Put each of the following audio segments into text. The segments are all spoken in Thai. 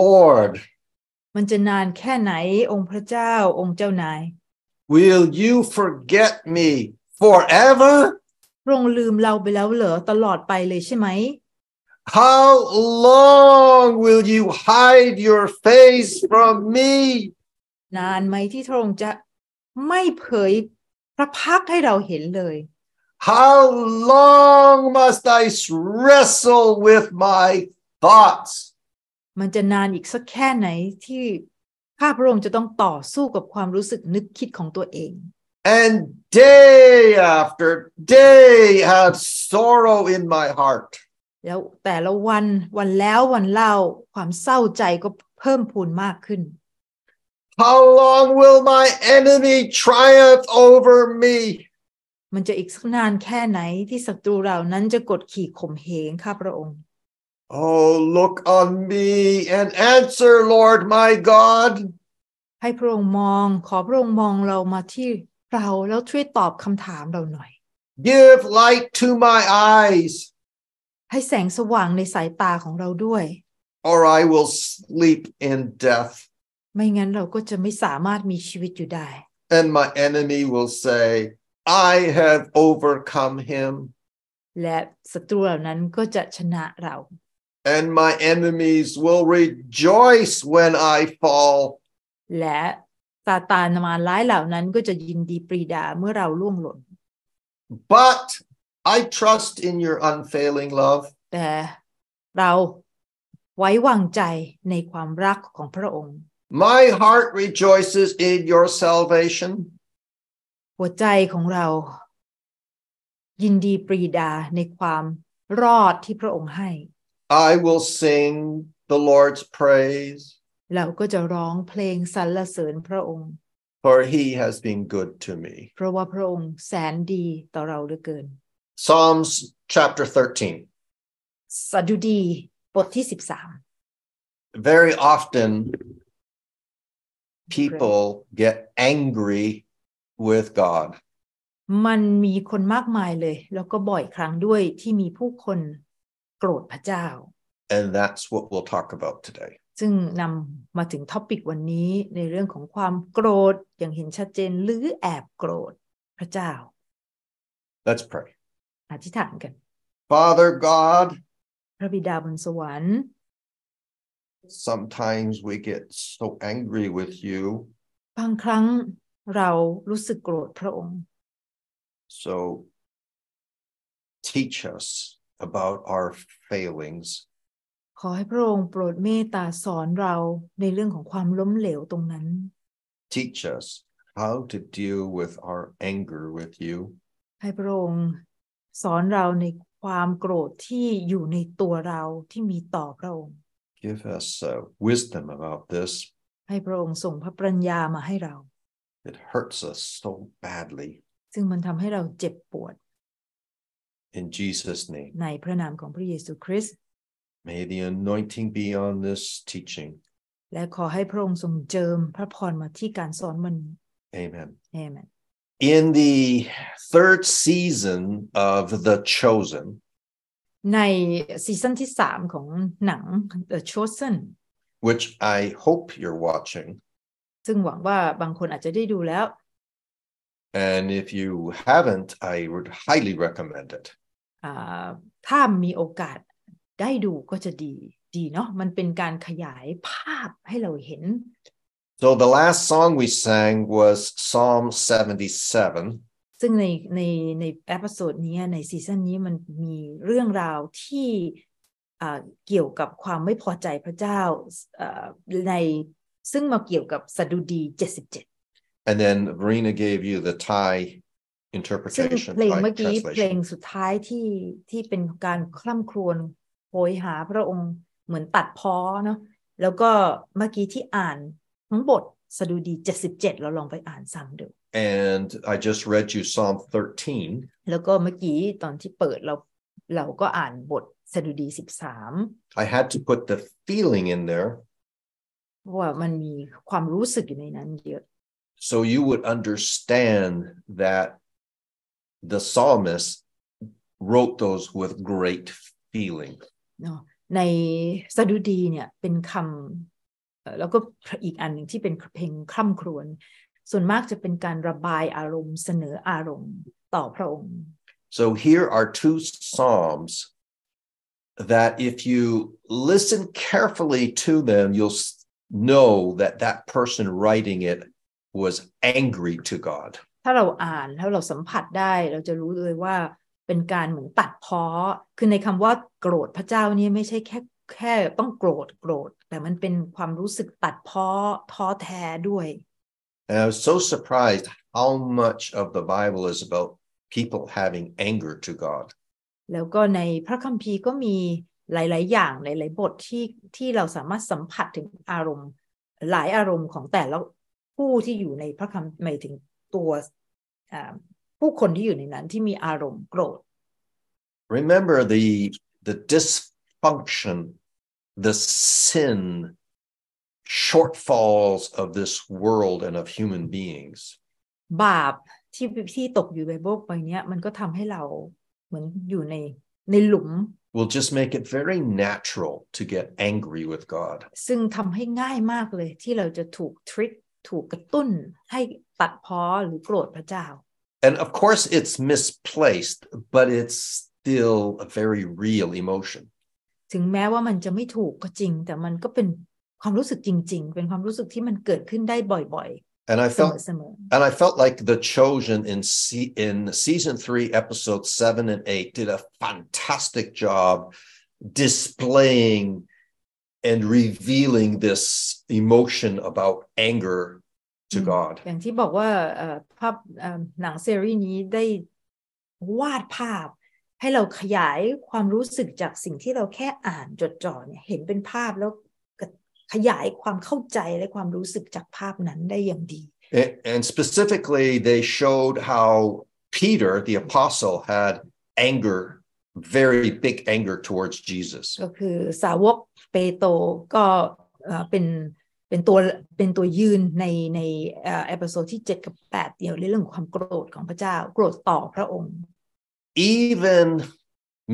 Lord มันจะนานแค่ไหน องค์พระเจ้า องค์เจ้านาย Will you forget me forever พระองค์ลืมเราไปแล้วเหรอตลอดไปเลยใช่ไหม How long will you hide your face from me นานไหมที่พระองค์จะไม่เผยพระพักให้เราเห็นเลย How long must I wrestle with my thoughts มันจะนานอีกสักแค่ไหนที่ข้าพระองค์จะต้องต่อสู้กับความรู้สึกนึกคิดของตัวเอง and day after day had sorrow in my heart แล้วแต่ละวันวันแล้ววันเล่า ความเศร้าใจก็เพิ่มพูนมากขึ้น How long will my enemy triumph over me มันจะอีกสักนานแค่ไหนที่ศัตรูเหล่านั้นจะกดขี่ข่มเหงข้าพระองค์ Oh, look on me and answer, Lord my God. ให้พระองค์มอง ขอพระองค์มองเรามาที่เราแล้วช่วยตอบคำถามเราหน่อย Give light to my eyes. ให้แสงสว่างในสายตาของเราด้วย Or I will sleep in death. ไม่งั้นเราก็จะไม่สามารถมีชีวิตอยู่ได้ And my enemy will say, I have overcome him. และศัตรูเหล่านั้นก็จะชนะเรา and my enemies will rejoice when I fall และซาตานมาร้ายเหล่านั้นก็จะยินดีปรีดาเมื่อเราล่วงหล่น but I trust in your unfailing love แต่เราไว้วางใจในความรักของพระองค์ my heart rejoices in your salvation หัวใจของเรา ยินดีปรีดาในความรอดที่พระองค์ให้ I will sing the Lord's praise เราก็จะร้องเพลงสรรเสริญพระองค์ for he has been good to me. เพราะว่าพระองค์แสนดีต่อเราเหลือเกิน Psalms chapter 13. สดุดีบทที่ Very often people get angry with God. 13มันมีคนมากมายเลยแล้วก็บ่อยครั้งด้วยที่มีผู้คนกรธพระเจ้า and that's what we'll talk about today ซึ่งนำมาถึงท็อปิกวันนี้ในเรื่องของความโกรธอย่างเห็นชัดเจนหรือแอบโกรธพระเจ้า Let's pray อธิษฐานกัน Father God พระบิดาบนสวรรค์ Sometimes we get so angry with you บางครั้งเรารู้สึกโกรธพระองค์ So teach us about our failings ขอให้พระองค์โปรดเมตตาสอนเราในเรื่องของความล้มเหลวตรงนั้น teach us how to deal with our anger with you ให้พระองค์สอนเราในความโกรธที่อยู่ในตัวเราที่มีต่อพระองค์ give us h wisdom about this ให้พระองค์ส่งพระปัญญามาให้เรา it hurts us so badly ซึ่งมันทำให้เราเจ็บปวด in Jesus' name. ในพระนามของพระเยซูคริสต์ May the anointing be on this teaching. และขอให้พระองค์ทรงเจิมพระพรมาที่การสอนมัน. Amen. Amen. In the third season of The Chosen. ในซีซั่นที่สามของหนัง The Chosen. Which I hope you're watching. ซึ่งหวังว่าบางคนอาจจะได้ดูแล้ว And if you haven't, I would highly recommend it. ถ้ามีโอกาสได้ดูก็จะดีดีเนาะมันเป็นการขยายภาพให้เราเห็น so the last song we sang was Psalm 77ซึ่งในในในเอพิโซดนี้ในซีซั่นนี้มันมีเรื่องราวที่เกี่ยวกับความไม่พอใจพระเจ้าในซึ่งมาเกี่ยวกับสดุดี 77 and then Verena gave you the Thai ซึ่ง interpretation เพลงเมื่อกี้เพลงสุดท้ายที่ที่เป็นการคร่ำครวญโหยหาพระองค์เหมือนตัดพ้อเนาะแล้วก็เมื่อกี้ที่อ่านทั้งบทสดุดี77เราลองไปอ่านซ้ำดู and I just read you Psalm 13 แล้วก็เมื่อกี้ตอนที่เปิดเราเราก็อ่านบทสดุดี I had to put the feeling in there ว่ามันมีความรู้สึกอยู่ในนั้นเยอะ so you would understand that the psalmist wrote those with great feeling ในสดุดีเนี่ยเป็นคำแล้วก็อีกอันหนึ่งที่เป็นเพลงคร่ำครวญส่วนมากจะเป็นการระบายอารมณ์เสนออารมณ์ต่อพระองค์ so here are two psalms that if you listen carefully to them you'll know that that person writing it was angry to God ถ้าเราอ่านถ้าเราสัมผัสได้เราจะรู้เลยว่าเป็นการเหมือนตัดพ้อคือในคำว่า โกรธพระเจ้านี่ไม่ใช่แค่แค่ต้องโกรธโกรธ แต่มันเป็นความรู้สึกตัดพ้อท้อแท้ด้วย And I was so surprised how much of the Bible is about people having anger to God. แล้วก็ในพระคัมภีร์ก็มีหลาย ๆ อย่างหลาย ๆ บทที่ที่เราสามารถสัมผัสถึงอารมณ์ หลายอารมณ์ของแต่ละผู้ที่อยู่ในพระคัมภีร์ถึงตัวผู้คนที่อยู่ในนั้นที่มีอารมณ์โกรธ Remember the the dysfunction the sin shortfalls of this world and of human beings บาปที่ที่ตกอยู่ในโลกใบนี้มันก็ทำให้เราเหมือนอยู่ในในหลุม will just make it very natural to get angry with God. ซึ่งทำให้ง่ายมากเลยที่เราจะถูกทริกถูกกระตุ้นให้ตัดพ้อหรือโกรธพระเจ้า and of course it's misplaced but it's still a very real emotion ถึงแม้ว่ามันจะไม่ถูกก็จริง แต่มันก็เป็นความรู้สึกจริง ๆ เป็นความรู้สึกที่มันเกิดขึ้นได้บ่อยๆ and I felt and I felt like the chosen in in season three episodes seven and eight did a fantastic job displaying and revealing this emotion about anger to God อย่างที่บอกว่าภาพหนังซีรีส์นี้ได้วาดภาพให้เราขยายความรู้สึกจากสิ่งที่เราแค่อ่านจดจ่อเนี่ยเห็นเป็นภาพแล้วขยายความเข้าใจและความรู้สึกจากภาพนั้นได้อย่างดี and specifically they showed how Peter the apostle had anger very big anger towards Jesus ก็คือสาวกเปโตรก็เป็นเป็นตัวเป็นตัวยืนในในเอพิโซดที่7กับ even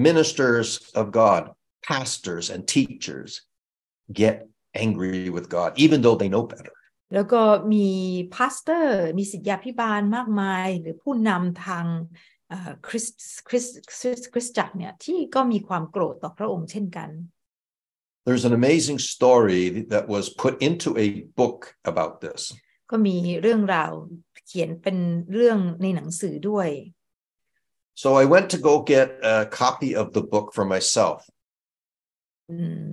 ministers of God pastors and teachers get angry with God even though they know better แล้วก็มีพาสเตอร์มีศิษยาพิบาลมากมายคริสคริสคริสคริสจักรเนี่ยที่ก็มีความโกรธต่อพระองค์เช่นกัน There's an amazing story that was put into a book about this. ก็มีเรื่องราวเขียนเป็นเรื่องในหนังสือด้วย So I went to go get a copy of the book for myself. Mm.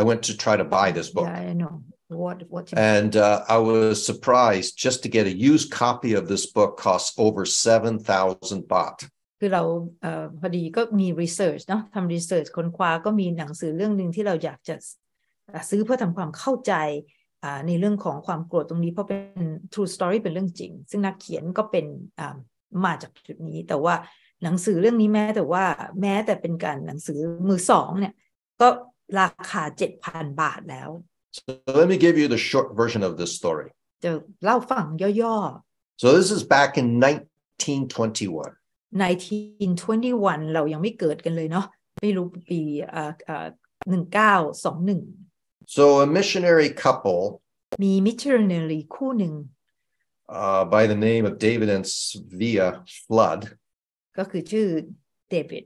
I went to try to buy this book. Yeah, I know. What, what and uh, I was surprised just to get a used copy of this book costs over 7,000 baht. คือเราเอ่อพอดีก็มีรีเสิร์ชเนาะทำรีเสิร์ชค้นคว้าก็มีหนังสือเรื่องหนึ่งที่เราอยากจะซื้อเพื่อทำความเข้าใจในเรื่องของความโกรธตรงนี้เพราะเป็น true story เป็นเรื่องจริง ซึ่งนักเขียนก็เป็นมาจากจุดนี้ แต่ว่าหนังสือเรื่องนี้แม้แต่ว่าแม้แต่เป็นการหนังสือมือสองเนี่ยก็ราคาเจ็ดพันบาทแล้ว So let me give you the short version of this story. Yo. So this is back in 1921. 1921 So a missionary couple uh, by the name of David and Svia Flood ก็คือชื่อ David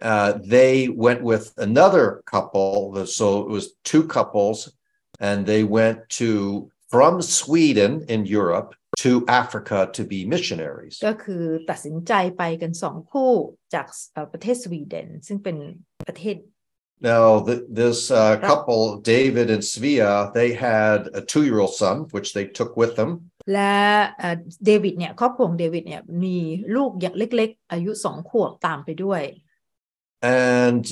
uh, they went with another couple. So it was two couples, and they went to from Sweden in Europe to Africa to be missionaries. ก็คือตัดสินใจไปกันสองคู่จากประเทศสวีเดนซึ่งเป็นประเทศ Now, the, this uh, couple, David and Svea, they had a two year old son, which they took with them. และเดวิดเนี่ยครอบครัวของเดวิดเนี่ย มีลูกอย่างเล็กๆ uh, and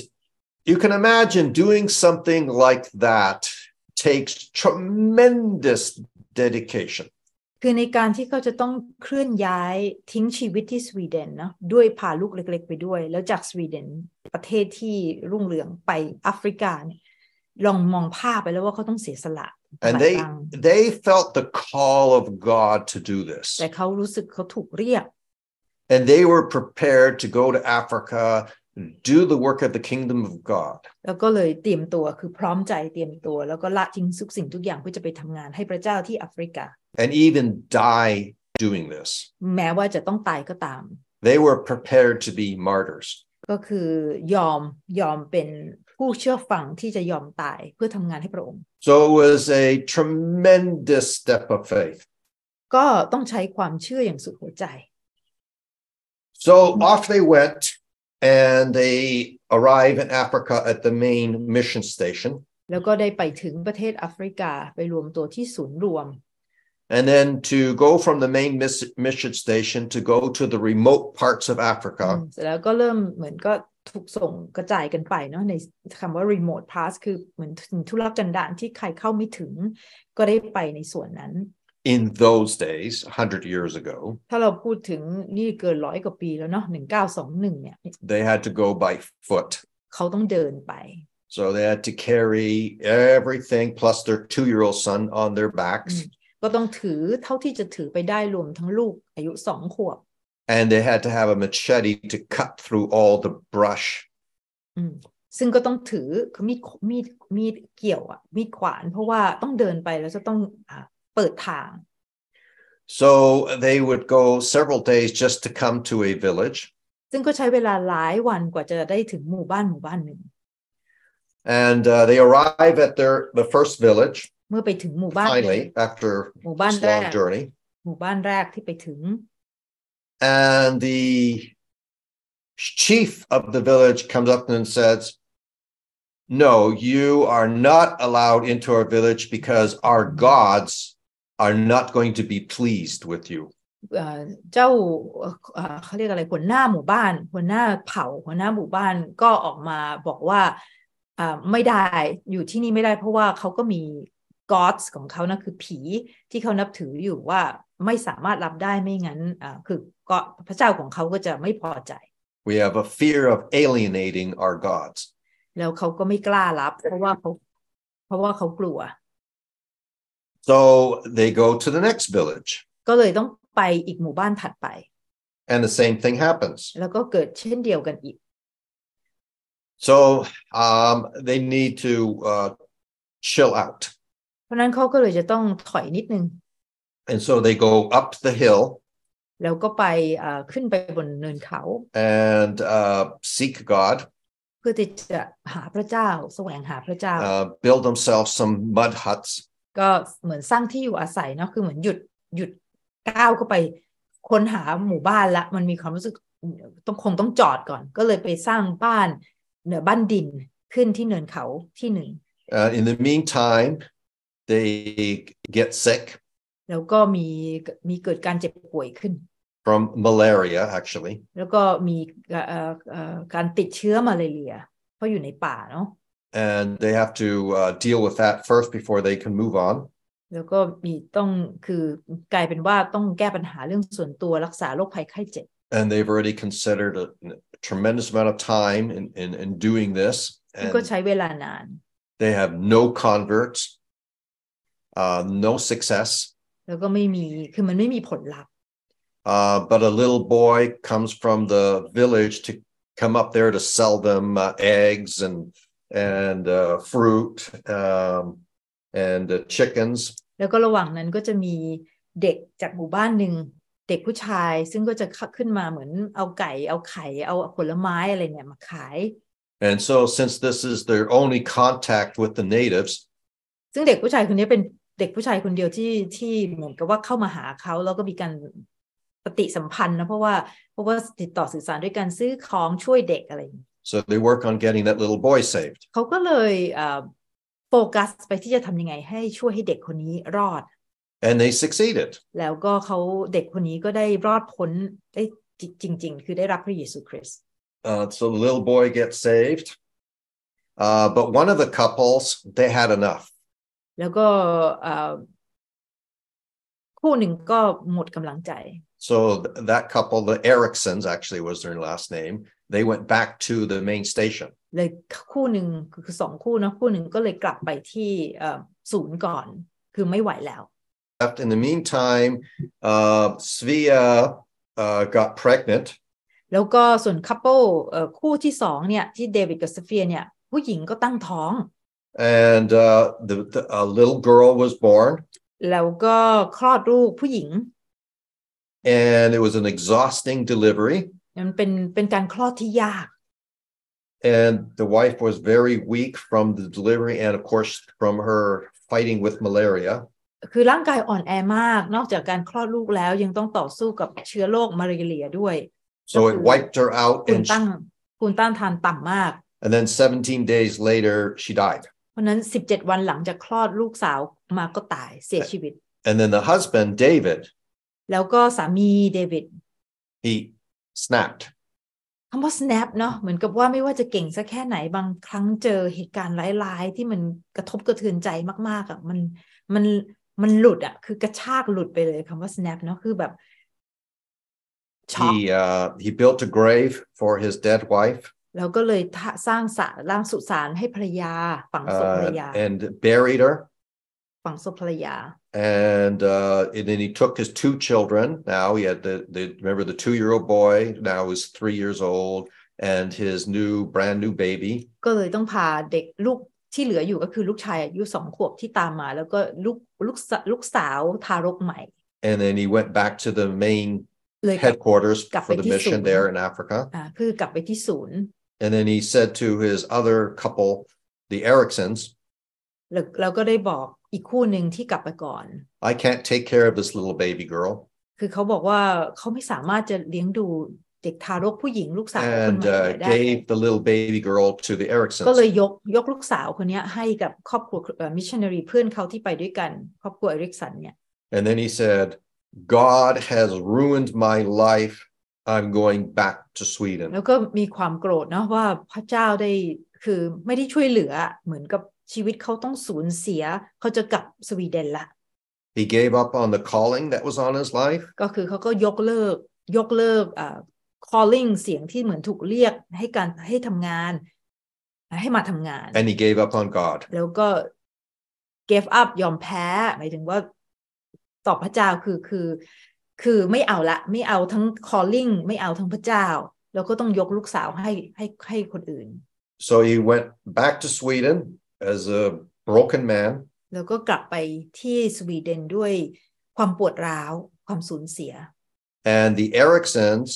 you can imagine doing something like that takes tremendous dedication. คือในการที่เขาจะต้องเคลื่อนย้ายทิ้งชีวิตที่สวีเดนเนาะด้วยพาลูกเล็ก and they they felt the call of God to do this แต่เขารู้สึกเขาถูกเรียก and they were prepared to go to Africa do the work of the kingdom of God แล้วก็เลยเตรียมตัวคือพร้อมใจเตรียมตัวแล้วก็ละทิ้งทุกสิ่งทุกอย่างเพื่อจะไปทำงานให้พระเจ้าที่แอฟริกา and even die doing this แม้ว่าจะต้องตายก็ตาม they were prepared to be martyrs ก็คือยอมยอมเป็นผู้เชื่อฟังที่จะยอมตายเพื่อทำงานให้พระองค์ so it was a tremendous step of faith ก็ต้องใช้ความเชื่ออย่างสุดหัวใจ so off they went and they arrive in Africa at the main mission station. And then to go from the main mission station to go to the remote parts of Africa. Mm, แล้วก็เริ่มเหมือนก็ถูกส่งกระจายกันไปเนาะในคำว่า remote pass คือเหมือนทุรกันดารที่ใครเข้าไม่ถึง in those days, 100 years ago, they had to go by foot. So they had to carry everything plus their two year old son on their backs. Mm. And they had to have a machete to cut through all the brush. อืมซึ่งก็ต้องถือคือมีดมีดมีดเกี่ยวอะมีดขวาน mm so they would go several days just to come to a village ซึ่งก็ใช้เวลาหลายวันกว่าจะได้ถึงหมู่บ้านหมู่บ้านหนึ่ง and uh, they arrive at their the first village เมื่อไปถึงหมู่บ้าน finally after หมู่บ้านแรก journey หมู่บ้านแรกที่ไปถึง and the chief of the village comes up and says no you are not allowed into our village because our gods are not going to be pleased with you เจ้าเขาเรียกอะไรหัวหน้าหมู่บ้านหัวหน้าเผ่าหัวหน้าหมู่บ้านก็ออกมาบอกว่าไม่ได้อยู่ที่นี่ไม่ได้ เพราะว่าเขาก็มี gods ของเขานะคือผีที่เขานับถืออยู่ว่าไม่สามารถรับได้ไม่งั้นคือก็พระเจ้าของเขาก็จะไม่พอใจ We have a fear of alienating our gods แล้วเขาก็ไม่กล้ารับ เพราะว่าเขาเพราะว่าเขากลัว So they go to the next village. ก็เลยต้องไปอีกหมู่บ้านถัดไป And the same thing happens. So um, they need to uh, chill out. เพราะนั้นเขาก็เลยจะต้องถอยนิดนึง And so they go up the hill. แล้วก็ไปขึ้นไปบนเนินเขา uh, and uh, seek God เพื่อที่จะหาพระเจ้าแสวงหาพระเจ้า uh, build themselves some mud huts ก็เหมือนสร้างที่อยู่อาศัยเนาะ คือเหมือนหยุดหยุดก้าวเข้าไปค้นหาหมู่บ้านละมันมีความรู้สึกต้องคงต้องจอดก่อน ก็เลยไปสร้างบ้านเหนือบ้านดินขึ้นที่เนินเขาที่หนึ่ง uh, in the meantime they get sick แล้วก็มีมีเกิดการเจ็บป่วยขึ้น from malaria actually แล้วก็มีการติดเชื้อมาลาเรีย เพราะอยู่ในป่าเนาะ and they have to uh, deal with that first before they can move on แล้วก็มีต้องคือกลายเป็นว่าต้องแก้ปัญหาเรื่องส่วนตัวรักษาโรคภัยไข้เจ็บ and they've already considered a, tremendous amount of time in in, in doing this ก็ใช้เวลานาน they have no converts uh, no success แล้วก็ไม่มี คือมันไม่มีผลลัพธ์ uh, but a little boy comes from the village to come up there to sell them uh, eggs and and uh, fruit um, and uh, chickens แล้วก็ระหว่างนั้นก็จะมีเด็กจากหมู่บ้านหนึ่งเด็กผู้ชายซึ่งก็จะขึ้นมาเหมือนเอาไก่ เอาไข่เอาผลไม้อะไรเนี่ยมาขาย and so since this is their only contact with the natives ซึ่งเด็กผู้ชายคนนี้เป็นเด็กผู้ชายคนเดียวที่ที่เหมือนกับว่าเข้ามาหาเขาแล้วก็มีการปฏิสัมพันธ์นะเพราะว่าเพราะว่าติดต่อสื่อสารด้วยการซื้อของช่วยเด็กอะไร So they work on getting that little boy saved. เขาก็เลยโฟกัสไปที่จะทำยังไงให้ช่วยให้เด็กคนนี้รอด uh, And they succeeded. แล้วก็เขาเด็กคนนี้ก็ได้รอดพ้นได้จริง uh, so the little boy gets saved. Uh, but one of the couples, they had enough. แล้วก็คู่หนึ่งก็หมดกำลังใจ uh, So that couple, the Ericksons actually was their last name they went back to the main station เลยคู่หนึ่งคือสองคู่นะคู่หนึ่งก็เลยกลับไปที่ศูนย์ก่อนคือไม่ไหวแล้ว left in the meantime uh, Svia uh, got pregnant แล้วก็ส่วน couple uh, and uh, the, the a little girl was born แล้วก็คลอดลูกผู้หญิง and it was an exhausting delivery มันเป็นเป็นการคลอดที่ยาก and the wife was very weak from the delivery and of course from her fighting with malaria คือร่างกายอ่อนแอมากนอกจากการคลอดลูกแล้วยังต้องต่อสู้กับเชื้อโรคมาลาเรียด้วย so it wiped her out คุณตั้งคุณต้านทานต่ำมาก and then 17 days later she died เพราะนั้น17 วันหลังจากคลอดลูกสาวมาก็ตายเสียชีวิต and then the husband David แล้วก็สามีเดวิด he snapped คำว่า snap เนาะเหมือนกับว่าไม่ว่าจะเก่งสักแค่ไหนบางครั้งเจอเหตุการณ์ร้าย ๆ ที่มันกระทบกระเทือนใจมากๆอ่ะมันมันมันหลุดอ่ะคือกระชากหลุดไปเลยคำว่า snap เนาะคือแบบ he uh, he built a grave for his dead wife แล้วก็เลยสร้างสระร่างสุสานให้ภรรยาฝังศพภรรยา and buried her and uh, and then he took his two children. Now he had the, the remember the two year old boy now is three years old and his new brand new baby. and then he went back to the main headquarters for the mission there in Africa. อ่าคือกลับไปที่ศูนย์ and then he said to his other couple, the Ericsons. แล้วก็ได้บอกอีกคู่หนึ่งที่กลับไปก่อน I can't take care of this little baby girl คือเขาบอกว่าเขาไม่สามารถจะเลี้ยงดูเด็กทารกผู้หญิงลูกสาวคนใหม่ได้ gave the little baby girl to the Ericsons ก็เลยยกยกลูกสาวคนนี้ให้กับครอบครัวมิชชันนารีเพื่อนเขาที่ไปด้วยกันครอบครัวเอริกสันเนี่ย and then he said God has ruined my life I'm going back to Sweden แล้วก็มีความโกรธเนาะว่าพระเจ้าได้คือไม่ได้ช่วยเหลือเหมือนกับชีวิตเขาต้องสูญเสียเขาจะกลับสวีเดนละ He gave up on the calling that was on his life ก็คือเขาก็ยกเลิกยกเลิก calling เสียงที่เหมือนถูกเรียกให้การให้ทำงานให้มาทำงาน and he gave up on God แล้วก็ gave up ยอมแพ้หมายถึงว่าต่อพระเจ้าคือคือคือไม่เอาละไม่เอาทั้ง calling ไม่เอาทั้งพระเจ้า แล้วก็ต้องยกลูกสาวให้ให้ให้คนอื่น so he went back to Sweden as a broken man แล้วก็กลับไปที่สวีเดนด้วยความปวดร้าวความสูญเสีย and the Ericsons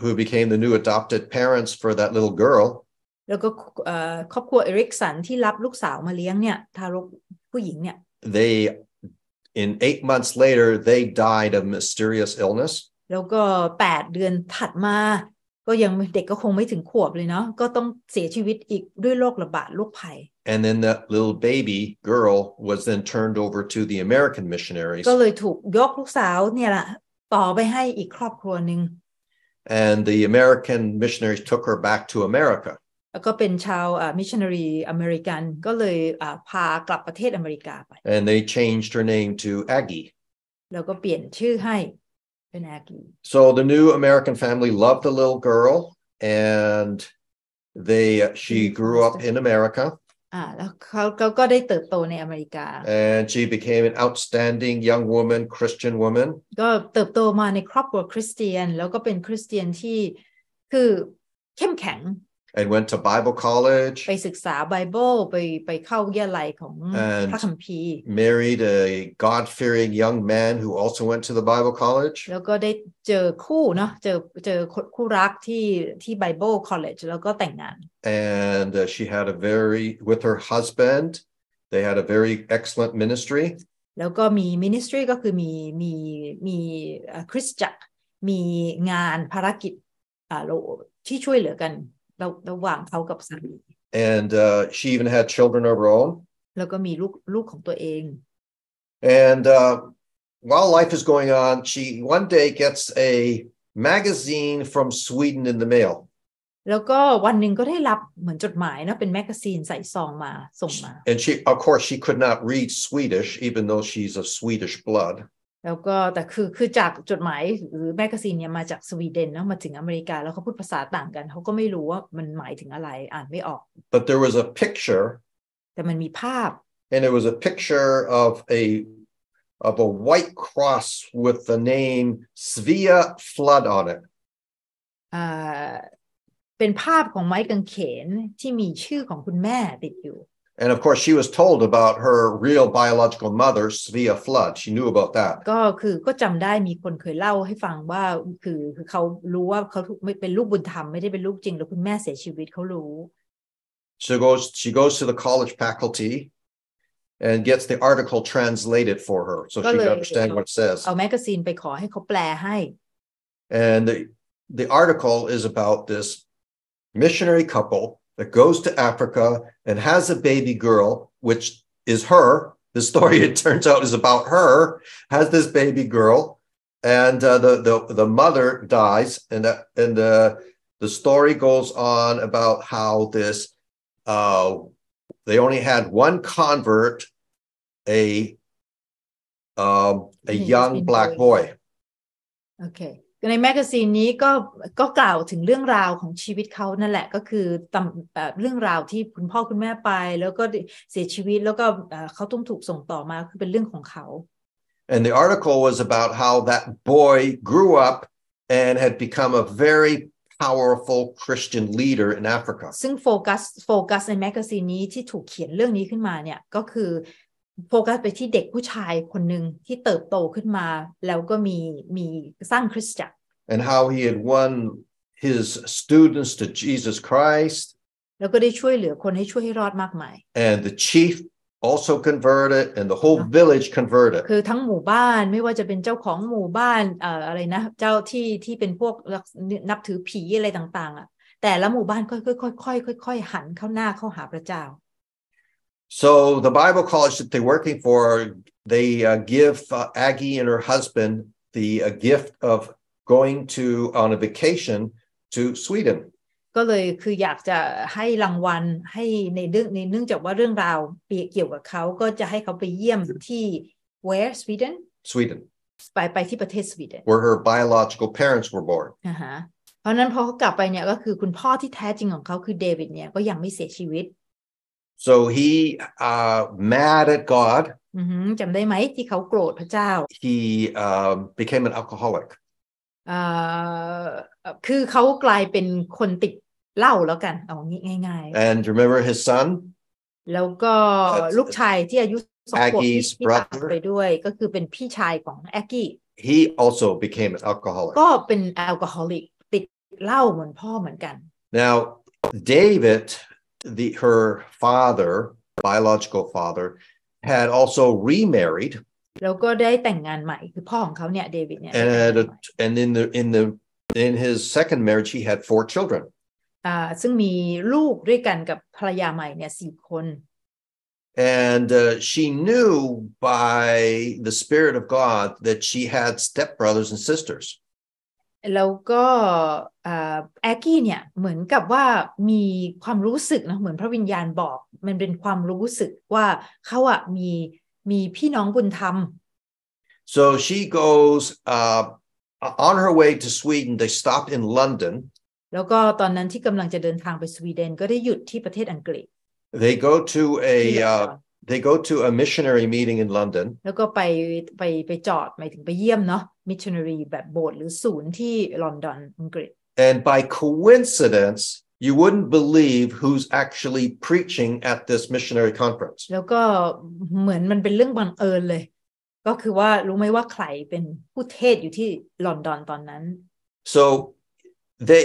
who became the new adopted parents for that little girl แล้วก็ครอบครัวเอริกสันที่รับลูกสาวมาเลี้ยงเนี่ยทารกผู้หญิงเนี่ย they in eight months later they died of mysterious illness แล้วก็แปดเดือนถัดมาก็ยังเด็กก็คงไม่ถึงขวบเลยเนาะก็ต้องเสียชีวิตอีกด้วยโรคระบาดโรคภัย And then that little baby girl was then turned over to the American missionaries ก็เลยถูกยกลูกสาวเนี่ยละต่อไปให้อีกครอบครัวหนึ่ง And the American missionaries took her back to America ก็เป็นชาวมิชชันนารีอเมริกันก็เลยพากลับประเทศอเมริกาไป And they changed her name to Aggie แล้วก็เปลี่ยนชื่อให้ So the new American family loved the little girl, and they she mm-hmm. grew up in America. Ah, and she became an outstanding young woman Christian woman ก็เติบโตมาในครอบครัวคริสเตียนแล้วก็เป็นคริสเตียนที่คือเข้มแข็ง and went to Bible college ไปศึกษา married a God-fearing young man who also went to the Bible college แล้วก็ได้เจอคู่เนาะเจอเจอคู่รักที่ที่ and uh, she had a very with her husband they had a very excellent ministry แล้วก็มี ministry ก็คือมีมีมีคริสตจักรมีงานภารกิจอ่าที่ช่วยเหลือกัน uh, ระระหว่างเขากับสามี and uh, she even had children of her own แล้วก็มีลูกลูกของตัวเอง and uh, while life is going on she one day gets a magazine from Sweden in the mail แล้วก็วันหนึ่งก็ได้รับเหมือนจดหมายนะเป็นแมกกาซีนใส่ซองมาส่งมา and she of course she could not read Swedish even though she's of Swedish blood แล้วก็แต่คือคือจากจดหมายหรือแมกกาซีนเนี่ยมาจากสวีเดนแล้วมาถึงอเมริกาแล้วเขาพูดภาษาต่างกันเขาก็ไม่รู้ว่ามันหมายถึงอะไรอ่านไม่ออก but there was a picture แต่มันมีภาพ and it was a picture of a of a white cross with the name s v i a Flood on it อ่าเป็นภาพของไม้กางเขนที่มีชื่อของคุณแม่ติดอยู่ And of course, she was told about her real biological mother, Svea Flood. She knew about that. ก็คือก็จำได้มีคนเคยเล่าให้ฟังว่าคือคือเขารู้ว่าเขาเป็นลูกบุญธรรมไม่ได้เป็นลูกจริงแล้วคุณแม่เสียชีวิตเขารู้ She goes she goes to the college faculty and gets the article translated for her so she can understand what it says. เอาแมกกาซีนไปขอให้เขาแปลให้ And the the article is about this missionary couple that goes to Africa and has a baby girl, which is her. The story, it turns out, is about her, has this baby girl, and uh, the, the, the mother dies. And, uh, and uh, the story goes on about how this uh, they only had one convert, a um, a young black boy. Okay. ในแมกกาซีนนี้ก็ก็กล่าวถึงเรื่องราวของชีวิตเขานั่นแหละก็คือตำเรื่องราวที่คุณพ่อคุณแม่ไป แล้วก็เสียชีวิตแล้วก็เขาต้องถูกส่งต่อมาคือเป็นเรื่องของเขา and the article was about how that boy grew up and had become a very powerful Christian leader in Africa ซึ่งโฟกัสโฟกัสในแมกกาซีนนี้ที่ถูกเขียนเรื่องนี้ขึ้นมาเนี่ยก็คือโฟกัสไปที่เด็กผู้ชายคนหนึ่งที่เติบโตขึ้นมาแล้วก็มีมีสร้างคริสตจักร and how he had won his students to Jesus Christ แล้วก็ได้ช่วยเหลือคนให้ช่วยให้รอดมากมาย and the chief also converted and the whole village converted คือทั้งหมู่บ้านไม่ว่าจะเป็นเจ้าของหมู่บ้านเอ่ออะไรนะเจ้าที่ที่เป็นพวกนับถือผีอะไรต่างๆอ่ะแต่ละหมู่บ้านค่อยๆค่อยๆค่อยๆหันเข้าหน้าเข้าหาพระเจ้า So the Bible college that they're working for, they uh, give uh, Aggie and her husband the uh, gift of going to on a vacation to Sweden. ก็เลยคืออยากจะให้รางวัลให้ในเรื่องในเนื่องจากว่าเรื่องราวเกี่ยวกับเขาก็จะให้เขาไปเยี่ยมที่ where Sweden Sweden ไปไปที่ประเทศสวีเดน where her biological parents were born อ่าฮะเพราะนั้นพอเขากลับไปเนี่ยก็คือคุณพ่อที่แท้จริงของเขาคือเดวิดเนี่ยก็ยังไม่เสียชีวิต uh-huh. so he uh mad at God จำได้ไหมที่เขาโกรธพระเจ้า he uh, became an alcoholic คือเขากลายเป็นคนติดเหล้าแล้วกันเอาง่าย ๆ and remember his son แล้วก็ลูกชายที่อายุสองขวบที่ตามไปด้วยก็คือเป็นพี่ชายของแอกกี้ he also became an alcoholic ก็เป็นแอลกอฮอลิกติดเหล้าเหมือนพ่อเหมือนกัน now David the her father, biological father, had also remarried. And a, and in the in the in his second marriage he had four children. อ่าซึ่งมีลูกด้วยกันกับภรรยาใหม่เนี่ยสี่คน And uh, she knew by the Spirit of God that she had stepbrothers and sisters. แล้วก็แอคกี้เนี่ยเหมือนกับว่ามีความรู้สึกนะเหมือนพระวิญญาณบอกมันเป็นความรู้สึกว่าเขาอะมีมีพี่น้องบุญธรรม so she goes uh, on her way to Sweden they s t o p in London แล้วก็ตอนนั้นที่กำลังจะเดินทางไปสวีเดน ก็ได้หยุดที่ประเทศอังกฤษ they go to a uh, they go to a missionary meeting in London แล้วก็ไปไปไปจอดหมายถึงไปเยี่ยมเนาะ missionary แบบโบสถ์หรือศูนย์ที่ลอนดอนอังกฤษ and by coincidence you wouldn't believe who's actually preaching at this missionary conference แล้วก็เหมือนมันเป็นเรื่องบังเอิญเลย ก็คือว่ารู้ไหมว่าใครเป็นผู้เทศอยู่ที่ลอนดอนตอนนั้น so they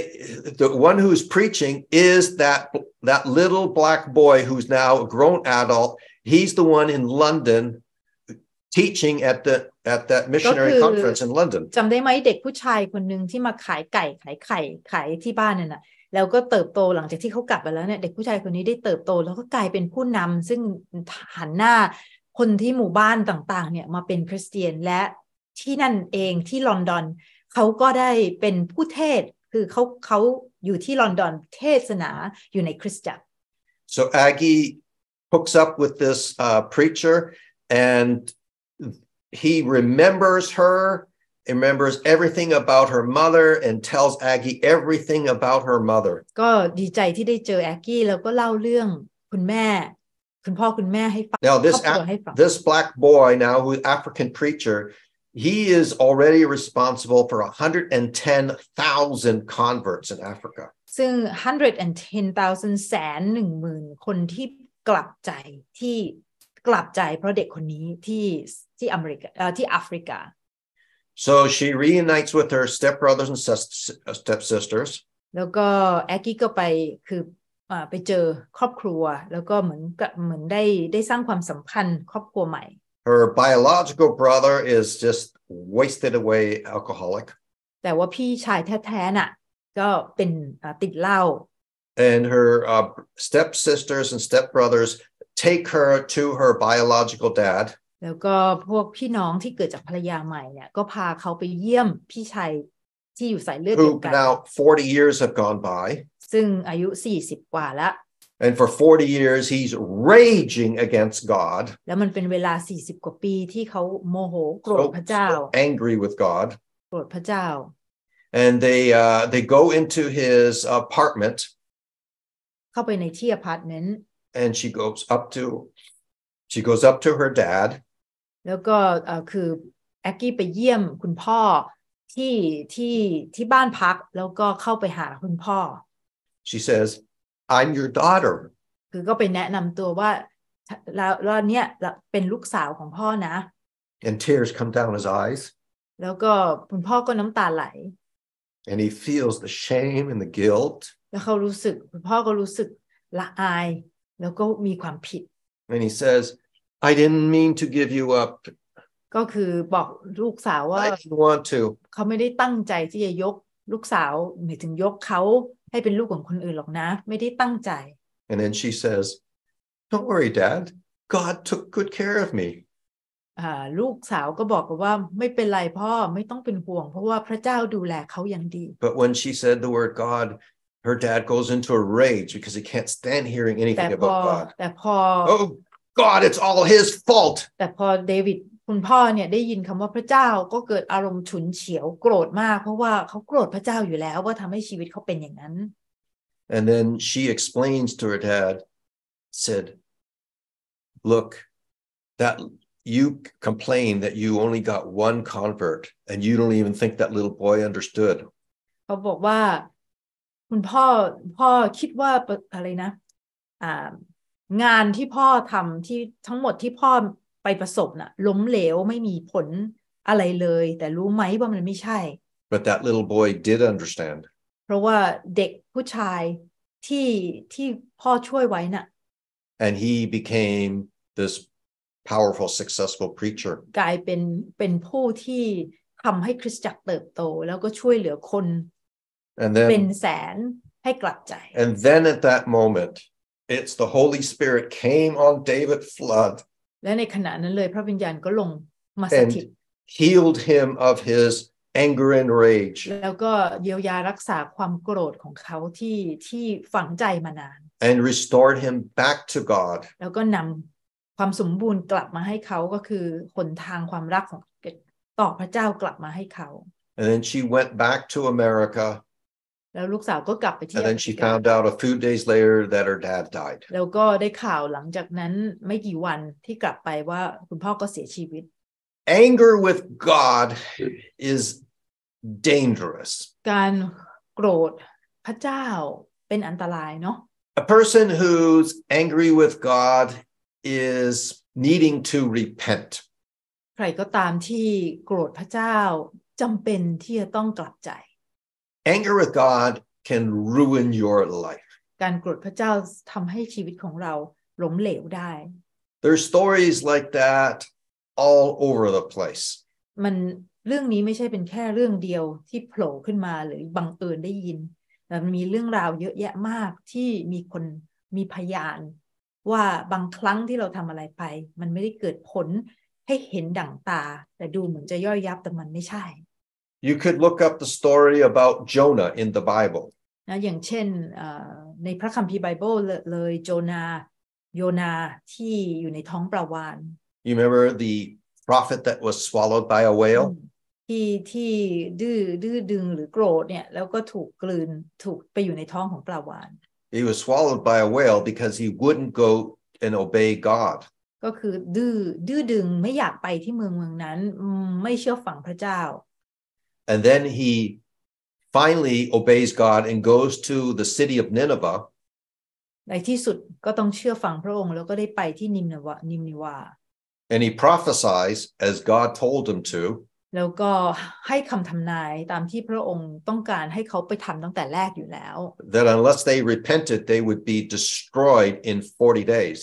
the one who's preaching is that that little black boy who's now a grown adult He's the one in London teaching at the at that missionary conference in London จำได้ไหมเด็กผู้ชายคนหนึ่งที่มาขายไก่ขายไข่ขายที่บ้านนั่นนะแล้วก็เติบโตหลังจากที่เขากลับไปแล้วเนี่ยเด็กผู้ชายคนนี้ได้เติบโต แล้วก็กลายเป็นผู้นำซึ่งหันหน้า คนที่หมู่บ้านต่าง ๆเนี่ยมาเป็นคริสเตียนและที่นั่นเองที่ลอนดอนเขาก็ได้เป็นผู้เทศคือเขาเขาอยู่ที่ลอนดอนเทศนาอยู่ในคริสตจักร so Aggie hooks up with this uh, preacher and he remembers her, remembers everything about her mother, and tells Aggie everything about her mother. ก็ดีใจที่ได้เจอแอกกี้แล้วก็เล่าเรื่องคุณแม่ Now this this black boy now who African preacher he is already responsible for 110,000 converts in Africa. ซึ่ง110,000แสนหนึ่งหมื่นคนที่กลับใจที่กลับใจเพราะเด็กคนนี้ที่ที่อเมริกาที่แอฟริกา so she reunites with her stepbrothers and stepsisters แล้วก็แอคกี้ก็ไปคือไปเจอครอบครัวแล้วก็เหมือนเหมือนได้ได้สร้างความสัมพันธ์ ครอบครัวใหม่ her biological brother is just wasted away alcoholic แต่ว่าพี่ชายแท้ๆน่ะก็เป็นติดเหล้า and her uh, stepsisters and stepbrothers take her to her biological dad who now 40 years have gone by 40 and for 40 years he's raging against God angry with God and they uh, they go into his apartment เข้าไปในที่อพาร์ตเมนต์ and she goes up to she goes up to her dad แล้วก็คือแอคกี้ไปเยี่ยมคุณพ่อที่ที่ที่บ้านพักแล้วก็เข้าไปหาคุณพ่อ she says I'm your daughter คือก็ไปแนะนำตัวว่าแล้วแล้วเนี้ยเป็นลูกสาวของพ่อนะ and tears come down his eyes แล้วก็คุณพ่อก็น้ำตาไหล and he feels the shame and the guilt แล้วเขารู้สึกคุณพ่อก็รู้สึกละอาย แล้วก็มีความผิด and he says I didn't mean to give you up ก็คือบอกลูกสาวว่า I didn't want to เขาไม่ได้ตั้งใจที่จะยกลูกสาวหมายถึงยกเขาให้เป็นลูกของคนอื่นหรอกนะ ไม่ได้ตั้งใจ and then she says don't worry dad God took good care of me ลูกสาวก็บอกว่าไม่เป็นไรพ่อไม่ต้องเป็นห่วง เพราะว่าพระเจ้าดูแลเขาอย่างดี But when she said the word God her dad goes into a rage because he can't stand hearing anything about God That Paul. oh God it's all his fault That Paul David. เพราะว่าเขาโกรธพระเจ้าอยู่แล้วว่าทําให้ชีวิตเขาเป็นอย่างนั้น and then she explains to her dad said look that you complain that you only got one convert and you don't even think that little boy understood เขาบอกว่าคุณพ่อพ่อคิดว่าอะไรนะงานที่พ่อทำที่ทั้งหมดที่พ่อไปประสบนะ่ะล้มเหลวไม่มีผลอะไรเลย แต่รู้ไหมว่ามันไม่ใช่ but that little boy did understand เพราะว่าเด็กผู้ชายที่ที่พ่อช่วยไว้นะ่ะ and he became this powerful successful preacher กลายเป็นเป็นผู้ที่ทำให้คริสตจักรเติบโต แล้วก็ช่วยเหลือคน and then And then at that moment, it's the Holy Spirit came on David flood. And healed him of his anger and rage. And restored him back to God. ความสมบูรณ์กลับมาให้เขาก็คือหนทางความรักของต่อพระเจ้ากลับมาให้เขา And then she went back to America แล้วลูกสาวก็กลับไปที่ And then she found out a few days later that her dad died แล้วก็ได้ข่าวหลังจากนั้นไม่กี่วันที่กลับไปว่า คุณพ่อก็เสียชีวิต Anger with God is dangerous การโกรธพระเจ้าเป็นอันตรายเนาะ A person who's angry with God is needing to repent ใครก็ตามที่โกรธพระเจ้าจำเป็นที่จะต้องกลับใจ Anger with God can ruin your life. การโกรธพระเจ้าทำให้ชีวิตของเราล้มเหลวได้ t h e r e are stories like that all over the place. มันเรื่องนี้ไม่ใช่เป็นแค่เรื่องเดียวที่โผล่ขึ้นมาหรือบังเอิญได้ยินแต่มมีเรื่องราวเยอะแยะมากที่มีคนมีพยาน ว่าบางครั้งที่เราทำอะไรไป มันไม่ได้เกิดผลให้เห็นดั่งตาแต่ดูเหมือนจะย่อยยับแต่มันไม่ใช่ You could look up the story about Jonah in the Bible. นะอย่างเช่นในพระคัมภีร์ไบเบิลเลยโจนาโยนาที่อยู่ในท้องปลาวาฬ You remember the prophet that was swallowed by a whale? Mm. ที่ที่ดื้อดื้อดึงหรือโกรธเนี่ยแล้วก็ถูกกลืน ถูกไปอยู่ในท้องของปลาวาฬ He was swallowed by a whale because he wouldn't go and obey God. ก็คือดื้อดื้อดึงไม่อยากไป ที่เมืองเมืองนั้น ไม่เชื่อฝังพระเจ้า and then he finally obeys God and goes to the city of Nineveh. And he prophesies as God told him to. แล้วก็ให้คำทำนายตามที่พระองค์ต้องการให้เขาไปทำตั้งแต่แรกอยู่แล้ว That unless they repented they would be destroyed in 40 days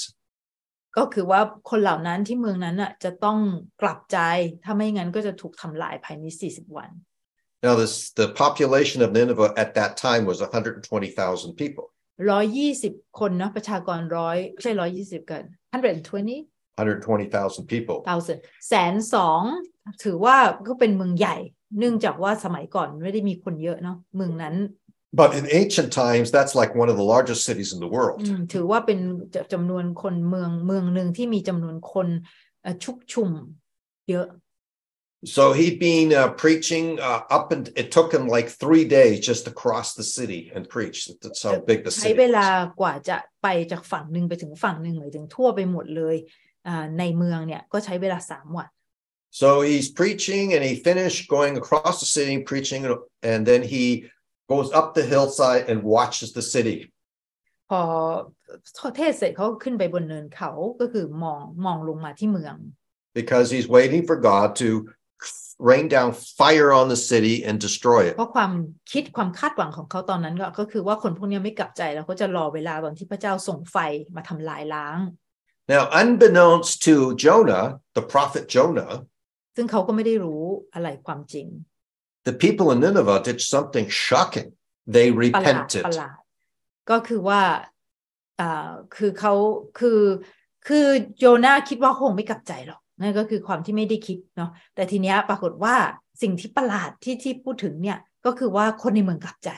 ก็คือว่าคนเหล่านั้นที่เมืองนั้นน่ะจะต้องกลับใจถ้าไม่งั้นก็จะถูกทำลายภายใน40วัน now, this, the population of Nineveh at that time was 120,000 people. 120,000 people. 120,000 But in ancient times, that's like one of the largest cities in the world. Mm, เยอะ so he'd been uh, preaching uh, up, and it took him like three days just to cross the city and preach. That's how big the city. ใช้เวลากว่าจะไปจากฝั่งหนึ่งไปถึงฝั่งหนึ่งหมายถึงทั่วไปหมดเลยในเมืองเนี่ยก็ใช้เวลาสามวัน So he's preaching and he finished going across the city preaching and then he goes up the hillside and watches the city. พอเทศเสร็จเขาขึ้นไปบนเนินเขาก็คือมองมองลงมาที่เมือง Because he's waiting for God to rain down fire on the city and destroy it เพราะความคิดความคาดหวังของเขาตอนนั้น ก็ก็คือว่าคนพวกนี้ไม่กลับใจแล้วเขาจะรอเวลาวันที่พระเจ้าส่งไฟมาทำลายล้าง Now unbeknownst to Jonah the prophet Jonah ซึ่งเขาก็ไม่ได้รู้อะไรความจริง The people in Nineveh did something shocking they repented ประหลาดก็คือว่าอ่าคือเขาคือคือโยนาคิดว่าคงไม่กลับใจหรอกนั่นก็คือความที่ไม่ได้คิดเนาะแต่ทีเนี้ยปรากฏว่าสิ่งที่ประหลาดที่ที่พูดถึงเนี่ยก็คือว่าคนในเมืองกลับใจ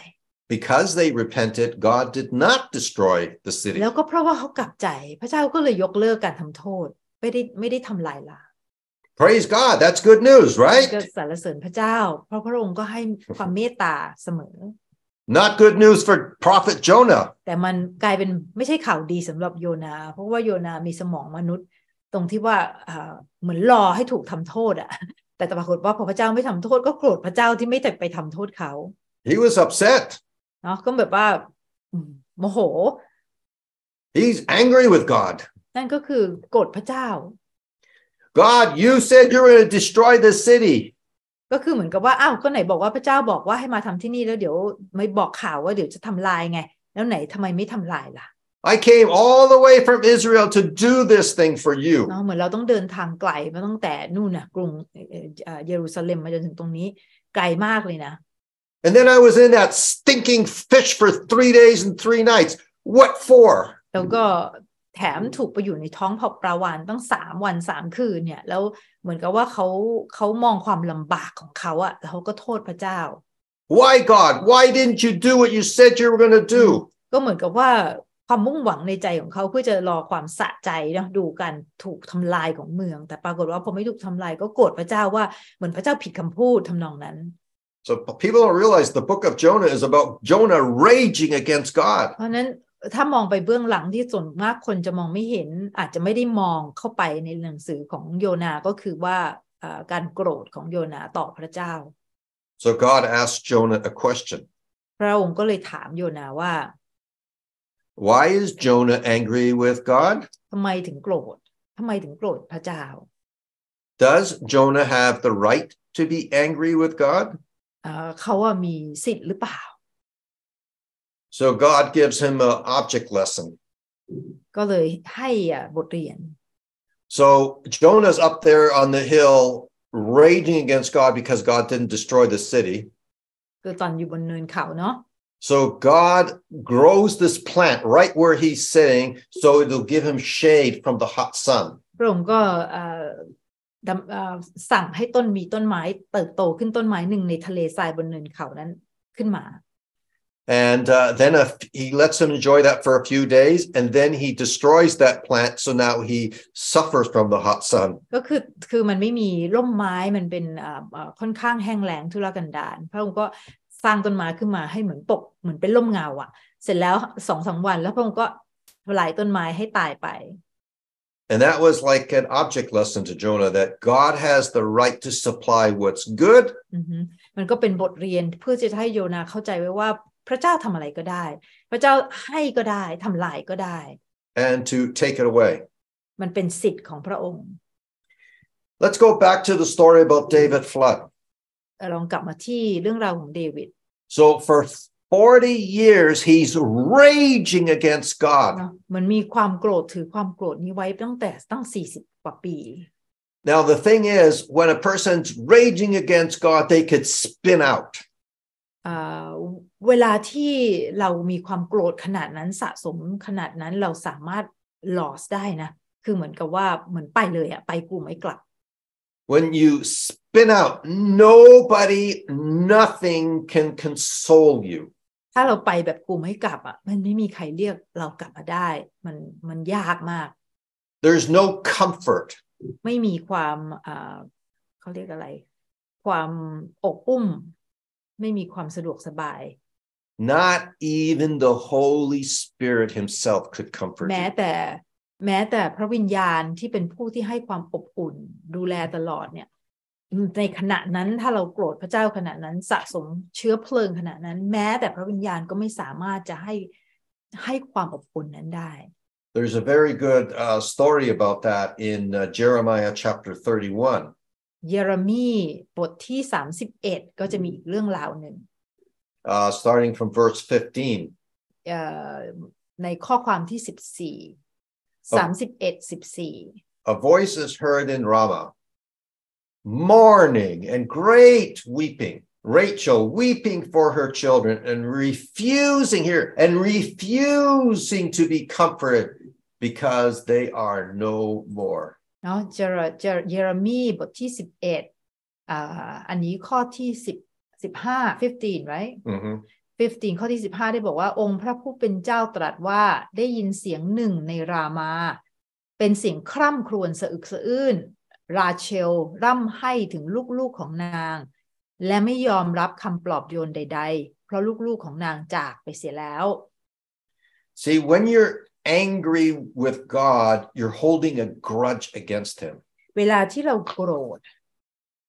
because they repented God did not destroy the city แล้วก็เพราะว่าเขากลับใจพระเจ้าก็เลยยกเลิกการทำโทษไม่ได้ไม่ได้ทำลายล้าง Praise God that's good news right ก็สรรเสริญพระเจ้า เพราะพระองค์ก็ให้ความเมตตาเสมอ Not good news for prophet Jonah. แต่มันกลายเป็นไม่ใช่ข่าวดีสำหรับโยนาเพราะว่าโยนามีสมองมนุษย์ตรงที่ว่าเหมือนรอให้ถูกทำโทษอะแต่ปรากฏว่าพอพระเจ้าไม่ทำโทษ ก็โกรธพระเจ้าที่ไม่ไปทำโทษเขา He was upset เนาะก็แบบว่าโมโห He's angry with God นั่นก็คือโกรธพระเจ้า God you said you're going to destroy the city ก็คือเหมือนกับว่าอ้าวก็ไหนบอกว่าพระเจ้าบอกว่าให้มาทำที่นี่แล้วเดี๋ยวไม่บอกข่าวว่าเดี๋ยวจะทำลายไง แล้วไหนทำไมไม่ทำลายล่ะ I came all the way from Israel to do this thing for you เหมือนเราต้องเดินทางไกลมาตั้งแต่นู่นนะกรุงเยรูซาเล็มมาจนถึงตรงนี้ไกลมากเลยนะ And then I was in that stinking fish for three days and three nights. What for? แล้วก็แถมถูกไปอยู่ในท้องผอบปลาวานตั้งสามวันสามคืนเนี่ย แล้วเหมือนกับว่าเขาเขามองความลำบากของเขาอะแล้วเขาก็โทษพระเจ้า Why God? Why didn't you do what you said you were going to do? ก็เหมือนกับว่าความมุ่งหวังในใจของเขาเพื่อจะรอความสะใจนะดูการถูกทำลายของเมือง แต่ปรากฏว่าพอไม่ถูกทำลายก็โกรธพระเจ้าว่าเหมือนพระเจ้าผิดคำพูดทำนองนั้น so people don't realize the book of Jonah is about Jonah raging against God เพราะนั้นถ้ามองไปเบื้องหลังที่ส่วนมากคนจะมองไม่เห็น อาจจะไม่ได้มองเข้าไปในหนังสือของโยนา ก็คือว่าการโกรธของโยนาต่อพระเจ้า so God asked Jonah a question พระองค์ก็เลยถามโยนาว่า Why is Jonah angry with God? Does Jonah have the right to be angry with God? Uh, so God gives him an object lesson. So So Jonah's up there on the hill raging against God because God didn't destroy the city. So God grows this plant right where he's sitting, so it'll give him shade from the hot sun. And uh, then a, he lets him enjoy that for a few days, and then he destroys that plant. So now he suffers from the hot sun. ก็คือคือมันไม่มีร่มไม้ มันเป็นค่อนข้างแห้งแล้งทุรกันดารพระองค์ก็ uh, uh, สร้างต้นไม้ขึ้นมาให้เหมือนปก เหมือนเป็นร่มเงาอะ่ะ เสร็จแล้วสองสาวัน แล้วพระองค์ก็ทลายต้นไม้ให้ตายไป And that was like an object lesson to Jonah that God has the right to supply what's good. มันก็เป็นบทเรียนเพื่อจะให้โยนาเข้าใจไว้ว่าพระเจ้าทำอะไรก็ได้ พระเจ้าให้ก็ได้ทำลายก็ได้ And to take it away. มันเป็นสิทธิ์ของพระองค์ Let's go back to the story about David flood. ลองกลับมาที่เรื่องราวของเดวิด so for 40 years he's raging against God มันมีความโกรธถือความโกรธนี้ไว้ตั้งแต่ตั้ง 40 กว่าปี now the thing is when a person's raging against God they could spin out เวลาที่เรามีความโกรธขนาดนั้นสะสมขนาดนั้นเราสามารถ loss ได้นะ คือเหมือนกับว่าเหมือนไปเลยอะไปกูไม่กลับ when you spin out, nobody, nothing can console you. ถ้าเราไปแบบกูไม่กลับอ่ะมันไม่มีใครเรียกเรากลับมาได้มันมันยากมาก There's no comfort ไม่มีความอ่าเขาเรียกอะไรความอบอุ่มไม่มีความสะดวกสบาย Not even the Holy Spirit Himself could comfort แม้แต่ you. แม้แต่พระวิญญาณที่เป็นผู้ที่ให้ความอบอุ่นดูแลตลอดเนี่ยในขณะนั้นถ้าเราโกรธพระเจ้าขณะนั้นสะสมเชื้อเพลิงขณะนั้น แม้แต่พระวิญญาณก็ไม่สามารถจะให้ให้ความอบอุ่นนั้นได้ There's a very good uh, story about that in uh, Jeremiah chapter 31. เยเรมีบทที่ 31 ก็จะมีอีกเรื่องราวหนึ่ง uh, starting from verse 15 uh, ในข้อความที่ 14สามสิบเอ็ดสิบสี่ A voice is heard in Ramah, mourning and great weeping. Rachel weeping for her children and refusing here and refusing to be comforted because they are no more. No, เนาะเจอเจอเยเรมีบทที่สิบเอ็ดอ่าอันนี้ข้อที่สิบสิบห้า15 uh, right mm-hmm. 15ข้อที่15 ได้บอกว่าองค์พระผู้เป็นเจ้าตรัสว่าได้ยินเสียงหนึ่งในรามา เป็นเสียงคร่ำครวญสะอึกสะอื้น ราเชลร่ำให้ถึงลูกๆของนาง และไม่ยอมรับคำปลอบโยนใด ๆ เพราะลูกๆของนางจากไปเสียแล้ว See when you're angry with God you're holding a grudge against him เวลาที่เราโกรธ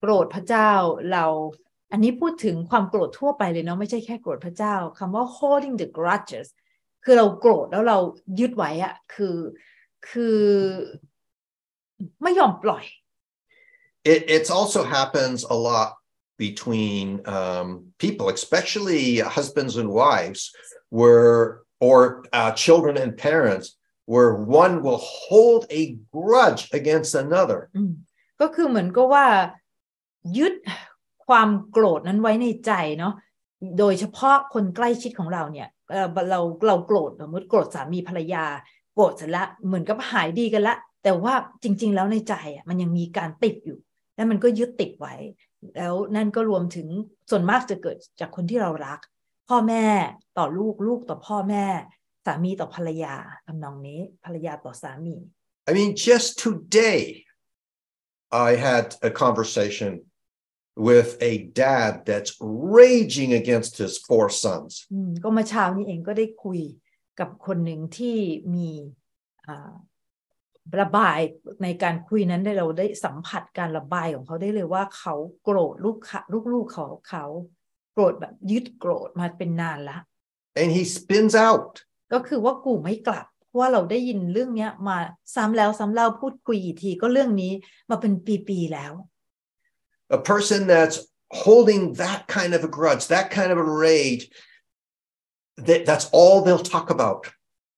โกรธพระเจ้าเราอันนี้พูดถึงความโกรธทั่วไปเลยเนาะไม่ใช่แค่โกรธพระเจ้าคำว่า holding the grudges คือเราโกรธแล้วเรายึดไว้อะคือคือไม่ยอมปล่อย It i t also happens a lot between um, people, especially husbands and wives, where or uh, children and parents, where one will hold a grudge against another. ก็คือเหมือนก็ว่ายึดความโกรธนั้นไว้ในใจเนาะโดยเฉพาะคนใกล้ชิดของเราเนี่ยเราเราโกรธสมมติโกรธสามีภรรยา โกรธเสร็จละเหมือนกับหายดีกันละแต่ว่าจริงๆแล้วในใจมันยังมีการติดอยู่ และมันก็ยึดติดไว้ แล้วนั่นก็รวมถึงส่วนมากจะเกิดจากคนที่เรารัก พ่อแม่ต่อลูกลูกต่อพ่อแม่ สามีต่อภรรยาทำนองนี้ ภรรยาต่อสามี I mean just today I had a conversation with a dad that's raging against his four sons. ก็เมื่อเช้านี้เองก็ได้คุยกับคนหนึ่งที่มีระบายในการคุยนั้นได้เราได้สัมผัสการระบายของเขาได้เลยว่า เขาโกรธลูกลูกเขาเขา โกรธแบบยึดโกรธมาเป็นนานละ and he spins out ก็คือว่ากูไม่กลับ เพราะว่าเราได้ยินเรื่องเนี้ยมาซ้ำแล้วซ้ำเล่าพูดคุยอีกที ก็เรื่องนี้มาเป็นปีๆแล้ว a person that's holding that kind of a grudge, that kind of a rage, that, that's all they'll talk about.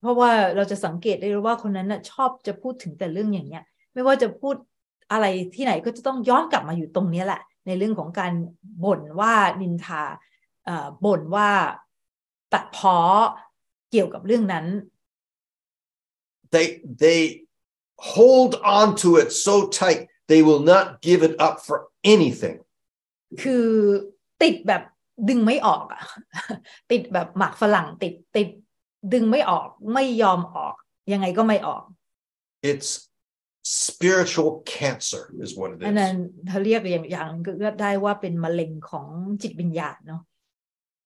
เพราะว่าเราจะสังเกตได้ว่าคนนั้นนะชอบจะพูดถึงแต่เรื่องอย่างเงี้ย ไม่ว่าจะพูดอะไรที่ไหนก็จะต้องย้อนกลับมาอยู่ตรงนี้แหละ ในเรื่องของการบ่นว่านินทาบ่นว่าตัดพ้อเกี่ยวกับเรื่องนั้น they they hold on to it so tight they will not give it up for anything คือติดแบบดึงไม่ออกอะติดแบบหมากฝรั่งติดติดดึงไม่ออกไม่ยอมออกยังไงก็ไม่ออก it's spiritual cancer is what it is อันนั้นเขาเรียกอย่างอย่างก็ได้ว่าเป็นมะเร็งของจิตวิญญาณเนาะ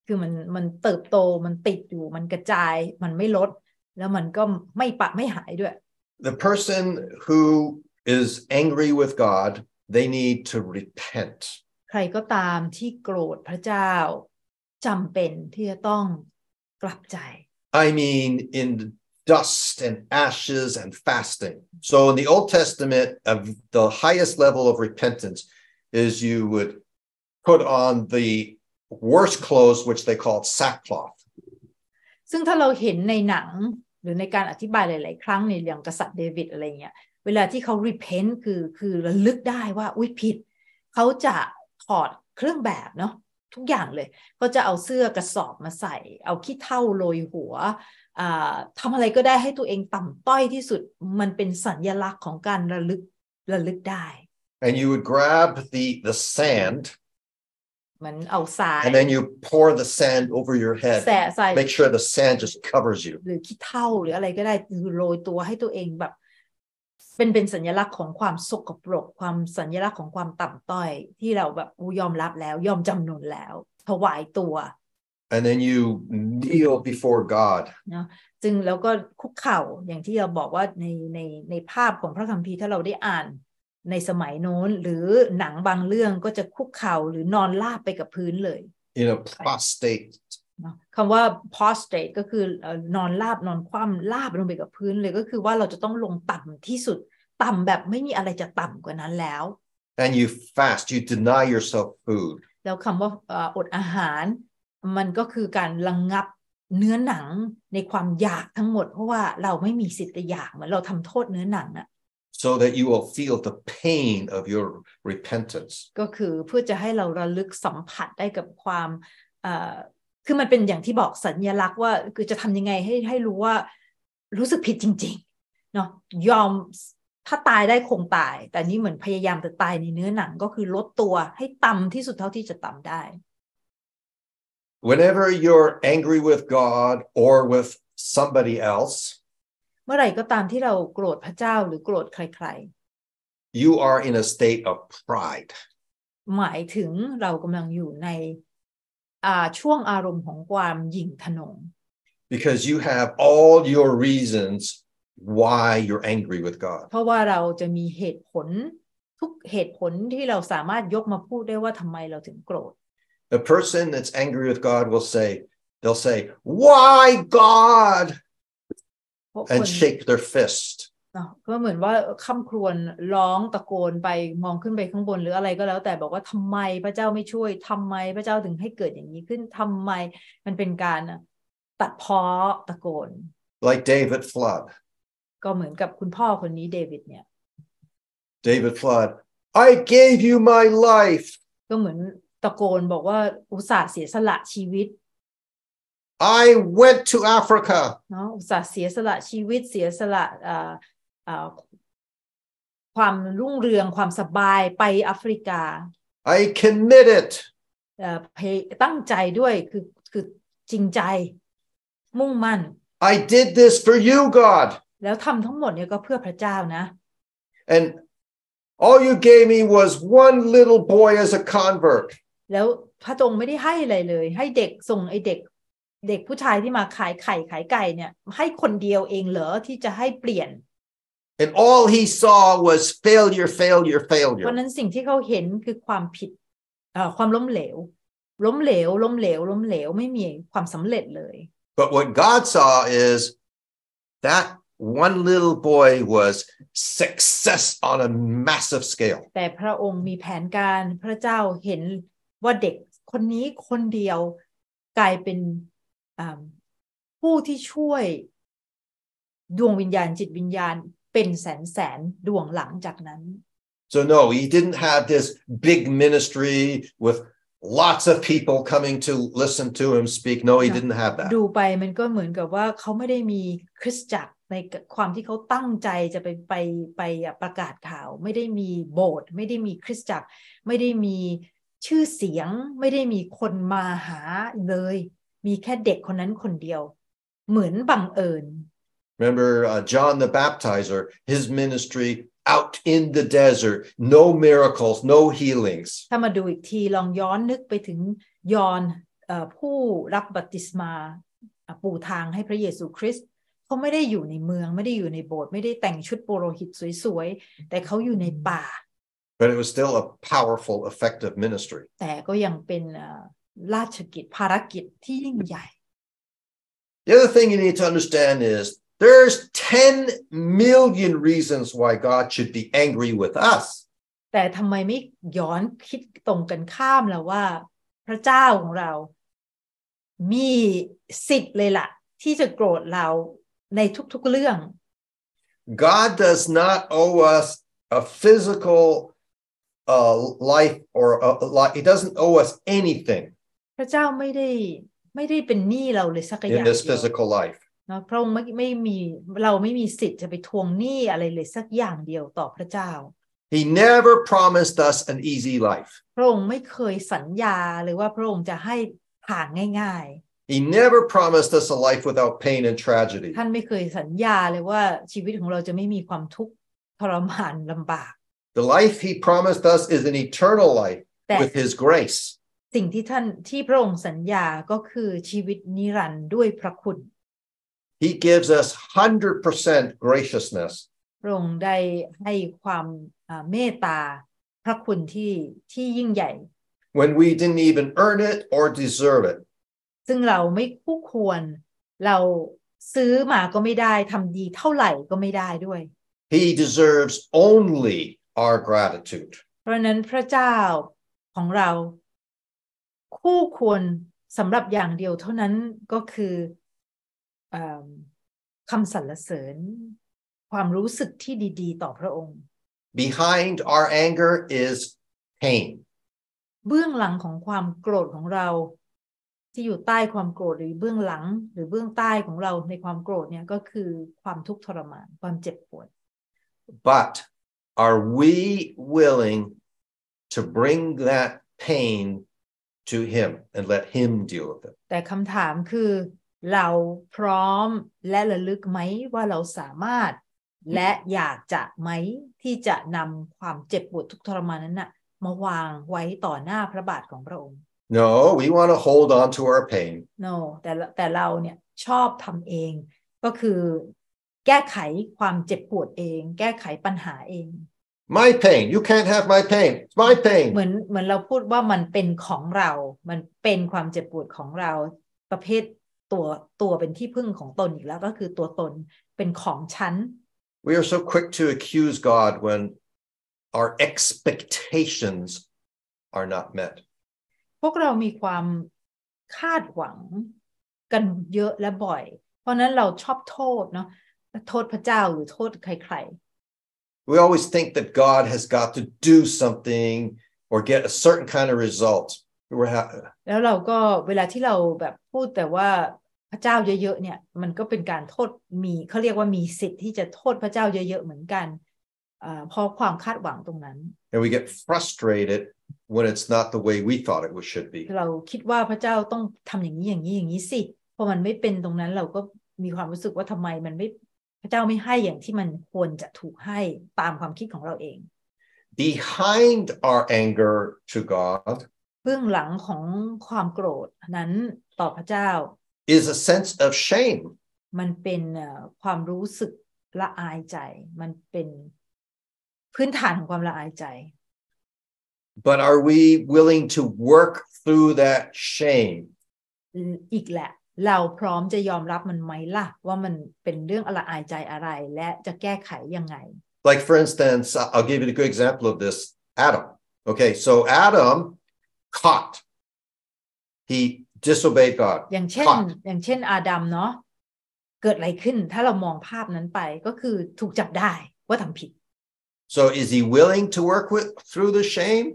คือมันมันเติบโต มันติดอยู่ มันกระจาย มันไม่ลด แล้วมันก็ไม่ปะไม่หายด้วย the person who is angry with God they need to repent ใครก็ตามที่โกรธพระเจ้าจำเป็นที่จะต้องกลับใจ I mean in dust and ashes and fasting so in the Old Testament of the highest level of repentance is you would put on the worst clothes which they called sackcloth ซึ่งถ้าเราเห็นในหนังหรือในการอธิบายหลายๆครั้งในอย่างกษัตริย์เดวิดอะไรเงี้ยเวลาที่เขา repent คือ คือระลึกได้ว่า อุ้ยผิด เขาจะถอดเครื่องแบบเนาะ ทุกอย่างเลย ก็จะเอาเสื้อกระสอบมาใส่ เอาขี้เท่าโรยหัวทำอะไรก็ได้ให้ตัวเองต่ำต้อยที่สุด มันเป็นสัญลักษณ์ของการระลึก ระลึกได้ and you would grab the the sand มันเอาทราย and then you pour the sand over your head ส make sure the sand just covers you หรือขี้เท่าหรืออะไรก็ได้คือโรยตัวให้ตัวเองแบบเป็นเป็นสัญลักษณ์ของความสกปรก ความสัญลักษณ์ของความต่ำต้อย ที่เราแบบยอมรับแล้วยอมจำนนแล้ว ถวายตัว and then you kneel before God นะจึงแล้วก็คุกเข่า อย่างที่เราบอกว่าในในในภาพของพระคัมภีร์ถ้าเราได้อ่าน ในสมัยโน้นหรือหนังบางเรื่องก็จะคุกเข่าหรือนอนราบไปกับพื้นเลย in a prostrate คำว่า prostrate ก็คือนอนราบนอนคว่ำราบลงไปกับพื้นเลยก็คือว่าเราจะต้องลงต่ำที่สุด ต่ำแบบไม่มีอะไรจะต่ำกว่านั้นแล้ว and you fast you deny yourself food แล้วคำว่าอดอาหาร มันก็คือการระงงับเนื้อหนังในความอยากทั้งหมดเพราะว่าเราไม่มีสิทธิ์อยากเหมือนเราทำโทษเนื้อหนังอะ so that you will feel the pain of your repentance ก็คือเพื่อจะให้เราระลึกสัมผัสได้กับความคือมันเป็นอย่างที่บอกสัญญลักษณ์ว่า คือจะทำยังไงให้ให้รู้ว่า รู้สึกผิดจริงๆ เนาะยอมถ้าตายได้คงตาย แต่นี่เหมือนพยายามจะตายในเนื้อหนังก็คือลดตัวให้ต่ำที่สุดเท่าที่จะต่ำได้ Whenever you're angry with God or with somebody else เมื่อไหร่ก็ตามที่เราโกรธพระเจ้าหรือโกรธใครๆ you are in a state of pride หมายถึงเรากำลังอยู่ในช่วงอารมณ์ของความหยิ่งทนง because you have all your reasons why you're angry with God เพราะว่าเราจะมีเหตุผล ทุกเหตุผลที่เราสามารถยกมาพูดได้ว่าทำไมเราถึงโกรธ the person that's angry with God will say they'll say why God and shake their fist ก็เหมือนว่าคำครวญร้องตะโกนไปมองขึ้นไปข้างบนหรืออะไรก็แล้ว แต่บอกว่าทำไมพระเจ้าไม่ช่วยทำไมพระเจ้าถึงให้เกิดอย่างนี้ขึ้นทำไมมันเป็นการตัดพ้อตะโกน like David Flood ก็เหมือนกับคุณพ่อคนนี้เดวิดเนี่ย David Flood I gave you my life ก็เหมือนตะโกนบอกว่าอุตส่าห์เสียสละชีวิต I went to Africa เนาะอุตส่าห์เสียสละชีวิตเสียสละความรุ่งเรืองความสบายไปแอฟริกา I commit it ตั้งใจด้วยคือคือจริงใจ มุ่งมั่น I did this for you God แล้วทำทั้งหมดเนี่ยก็เพื่อพระเจ้านะ and all you gave me was one little boy as a convert แล้วพระองค์ไม่ได้ให้อะไรเลย ให้เด็กส่งไอเด็ก เด็กผู้ชายที่มาขายไข่ขายไก่เนี่ย ให้คนเดียวเองเหรอที่จะให้เปลี่ยน And all he saw was failure, failure, failure. วันนั้นสิ่งที่เขาเห็นคือความผิดความล้มเหลวล้มเหลวล้มเหลวล้มเหลวไม่มีความสำเร็จเลย But what God saw is that one little boy was success on a massive scale. แต่พระองค์มีแผนการ พระเจ้าเห็นว่าเด็กคนนี้คนเดียวกลายเป็นผู้ที่ช่วย ดวงวิญญาณจิตวิญญาณเป็นแสนแสนดวงหลังจากนั้น so no he didn't have this big ministry with lots of people coming to listen to him speak no he didn't have that ดูไปมันก็เหมือนกับว่าเขาไม่ได้มีคริสตจักร ในความที่เขาตั้งใจจะไปไปไปประกาศข่าว ไม่ได้มีโบสถ์ไม่ได้มีคริสตจักร ไม่ได้มีชื่อเสียงไม่ได้มีคนมาหาเลย มีแค่เด็กคนนั้นคนเดียว เหมือนบังเอิญ Remember uh, John the Baptizer, his ministry out in the desert, no miracles, no healings. ถ้ามาดูอีกทีลองย้อนนึกไปถึงยอนผู้รับบัพติศมาปูทางให้พระเยซูคริสต์เขาไม่ได้อยู่ในเมืองไม่ได้อยู่ในโบสถ์ไม่ได้แต่งชุดโปโรหิตสวยๆแต่เขาอยู่ในป่า But it was still a powerful, effective ministry. แต่ก็ยังเป็นราชกิจภารกิจที่ยิ่งใหญ่ The other thing you need to understand is There's 10 million reasons why God should be angry with us. แต่ทำไมไม่ย้อนคิดตรงกันข้ามล่ะว่า God does not owe us a physical uh, life or a, uh, a life. He doesn't owe us anything. พระเจ้าไม่ได้ไม่ได้เป็นหนี้เราเลยสักอย่าง In this physical life. นะพระองค์ไม่ไม่มีเราไม่มีสิทธิ์จะไปทวงหนี้อะไรเลยสักอย่างเดียวต่อพระเจ้า He never promised us an easy life พระองค์ไม่เคยสัญญาเลยว่าพระองค์จะให้ผ่านง่ายๆ He never promised us a life without pain and tragedy ท่านไม่เคยสัญญาเลยว่าชีวิตของเราจะไม่มีความทุกข์ทรมานลำบาก The life he promised us is an eternal life with his grace สิ่งที่ท่านที่พระองค์สัญญาก็คือชีวิตนิรันดร์ด้วยพระคุณ He gives us 100% graciousness. พระองค์ได้ให้ความเมตตาพระคุณที่ที่ยิ่งใหญ่ When we didn't even earn it or deserve it. ซึ่งเราไม่คู่ควร เราซื้อมา ก็ไม่ได้ทำดีเท่าไหร่ ก็ไม่ได้ด้วย He deserves only our gratitude. เพราะนั้นพระเจ้าของเรา คู่ควรสำหรับอย่างเดียวเท่านั้นก็คือคำสรรเสริญ ความรู้สึกที่ดี ๆ ต่อพระองค์ Behind our anger is pain เบื้องหลังของความโกรธของเรา ที่อยู่ใต้ความโกรธหรือเบื้องหลังหรือเบื้องใต้ของเราในความโกรธเนี่ยก็คือความทุกข์ทรมาน ความเจ็บปวด But are we willing to bring that pain to him and let him deal with it แต่คำถามคือเราพร้อมและระลึกไหมว่าเราสามารถ และอยากจะไหมที่จะนำความเจ็บปวดทุกทรมานนั้นนะมาวางไว้ต่อหน้าพระบาทของพระองค์ No we want to hold on to our pain No แต่แต่เราเนี่ยชอบทำเอง ก็คือแก้ไขความเจ็บปวดเอง แก้ไขปัญหาเอง My pain you can't have my pain it's my pain เหมือนเหมือนเราพูดว่ามันเป็นของเรา มันเป็นความเจ็บปวดของเราประเภทตัวตัวเป็นที่พึ่งของตนอีกแล้วก็คือตัวตนเป็นของฉัน We are so quick to accuse God when our expectations are not met พวกเรามีความคาดหวังกันเยอะและบ่อย เพราะนั้นเราชอบโทษเนาะโทษพระเจ้าหรือโทษใครๆ We always think that God has got to do something or get a certain kind of result แล้วเราก็เวลาที่เราแบบพูดแต่ว่าพระเจ้าเยอะๆเนี่ยมันก็เป็นการโทษมีเขาเรียกว่ามีสิทธิ์ที่จะโทษพระเจ้าเยอะ ๆเหมือนกันเพราะความคาดหวังตรงนั้น and we get frustrated when it's not the way we thought it should be เราคิดว่าพระเจ้าต้องทำอย่างนี้อย่างนี้อย่างนี้สิเพราะมันไม่เป็นตรงนั้นเราก็มีความรู้สึกว่าทำไมมันไม่พระเจ้าไม่ให้อย่างที่มันควรจะถูกให้ตามความคิดของเราเอง behind our anger to God เบื้องหลังของความโกรธนั้นต่อพระเจ้า is a sense of shame มันเป็นความรู้สึกละอายใจ มันเป็นพื้นฐานของความละอายใจ but are we willing to work through that shame อีกแหละเราพร้อมจะยอมรับมันไหมล่ะว่ามันเป็นเรื่องละอายใจอะไรและจะแก้ไขยังไง like for instance I'll give you a good example of this Adam okay so Adam caught he disobey God อย่างเช่นอย่างเช่นอาดัมเนาะเกิดอะไรขึ้นถ้าเรามองภาพนั้นไปก็คือถูกจับได้ว่าทำผิด so is he willing to work with through the shame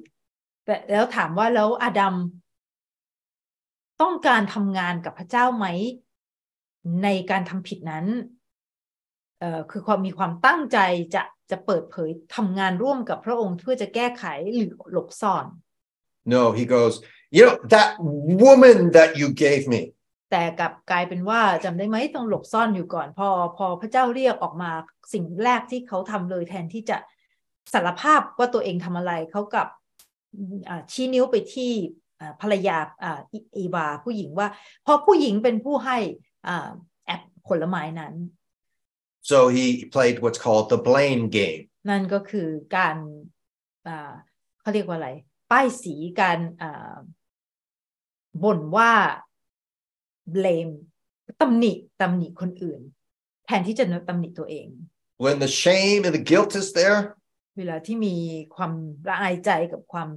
แต่แล้วถามว่าแล้วอาดัมต้องการทำงานกับพระเจ้าไหมในการทำผิดนั้นเอ่อคือความมีความตั้งใจจะจะเปิดเผยทำงานร่วมกับพระองค์เพื่อจะแก้ไขหรือหลบซ่อน No he goes you know that woman that you gave me แต่กลับกลายเป็นว่าจำได้ไหมต้องหลบซ่อนอยู่ก่อนพอพอพระเจ้าเรียกออกมาสิ่งแรกที่เขาทำเลยแทนที่จะสารภาพว่าตัวเองทำอะไรเขากับชี้นิ้วไปที่ภรรยาอีวาผู้หญิงว่าพราะผู้หญิงเป็นผู้ให้แอปผลไม้นั้น so he played what's called the blame game นั่นก็คือการเขาเรียกว่าอะไรป้ายสีการบ่นว่า blame ตำหนิตำหนิคนอื่นแทนที่จะตำหนิตัวเอง when the shame and the guilt is there เวลาที่มีความละอายใจกับความ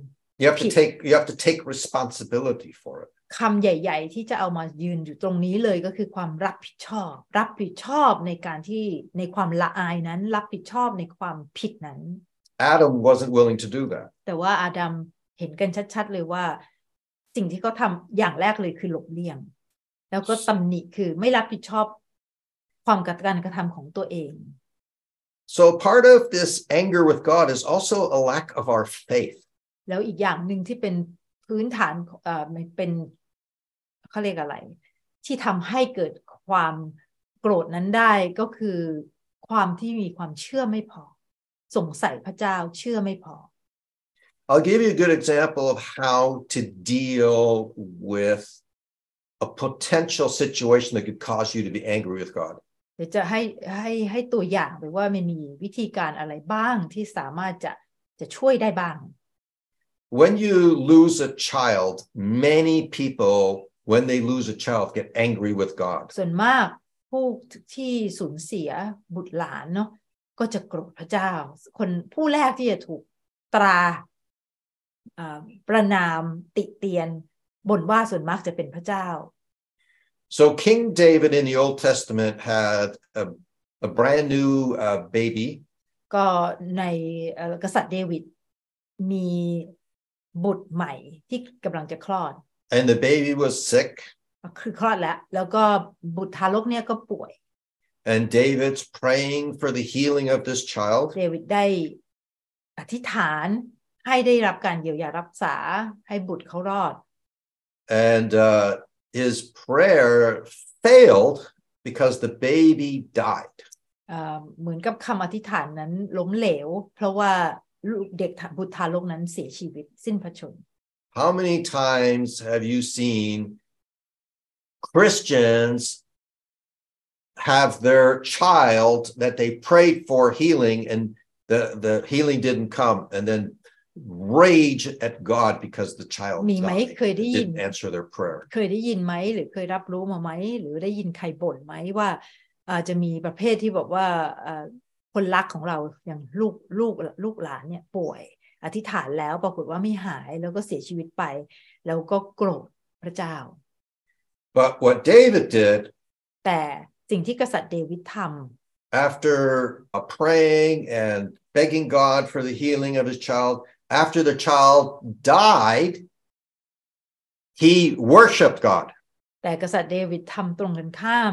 you have to take you have to take responsibility for it คำใหญ่ๆ ที่จะเอามายืนอยู่ตรงนี้เลยก็คือความรับผิดชอบ รับผิดชอบในการที่ในความละอายนั้น รับผิดชอบในความผิดนั้น Adam wasn't willing to do that แต่ว่าอาดัมเห็นกันชัดๆ เลยว่าสิ่งที่เขาทาอย่างแรกเลยคือหลบเลี่ยงแล้วก็ตำหนิคือไม่รับผิดชอบความกระการกระทำของตัวเอง so part of this anger with God is also a lack of our faith แล้วอีกอย่างหนึ่งที่เป็นพื้นฐานเอ่อเป็นเขาเรียกอะไร ที่ทำให้เกิดความโกรธนั้นได้ก็คือความที่มีความเชื่อไม่พอสงสัยพระเจ้าเชื่อไม่พอ I'll give you a good example of how to deal with a potential situation that could cause you to be angry with God. เดี๋ยวจะให้ให้ให้ตัวอย่างไปว่ามันมีวิธีการอะไรบ้างที่สามารถจะจะช่วยได้บ้าง When you lose a child, many people when they lose a child get angry with God. ส่วนมากผู้ที่สูญเสียบุตรหลานเนาะก็จะโกรธพระเจ้าคนผู้แรกที่จะถูกตราประนามติเตียนบ่นว่าส่วนมากจะเป็นพระเจ้า so King David in the Old Testament had a, a brand new uh, baby ก็ในกษัตริย์เดวิดมีบุตรใหม่ที่กำลังจะคลอด and the baby was sick คือคลอดแล้วแล้วก็บุตรทารกเนี่ยก็ป่วย and David's praying for the healing of this child เดวิดได้อธิษฐานให้ได้รับการเยียวยารักษาให้บุตรเขารอด and uh, his prayer failed because the baby died เหมือนกับคำอธิษฐานนั้นล้มเหลว How many times have you seen Christians have their child that they prayed for healing and the, the healing didn't come and then rage at God because the child มีไหมเคยได้ยิน answer their prayer เคยได้ยินไหมหรือเคยรับรู้มาไหมหรือได้ยินใครบ่นไหมว่าอาจจะมีประเภทที่บอกว่าคนรักของเราอย่างลูกลูกลูกหลานเนี่ยป่วยอธิษฐานแล้วปรากฏว่าไม่หายแล้วก็เสียชีวิตไป แล้วก็โกรธพระเจ้า but what David did แต่สิ่งที่กษัตริย์เดวิดทำ after praying and begging God for the healing of his child after the child died, he worshipped God. แต่กษัตริย์เดวิดทำตรงกันข้าม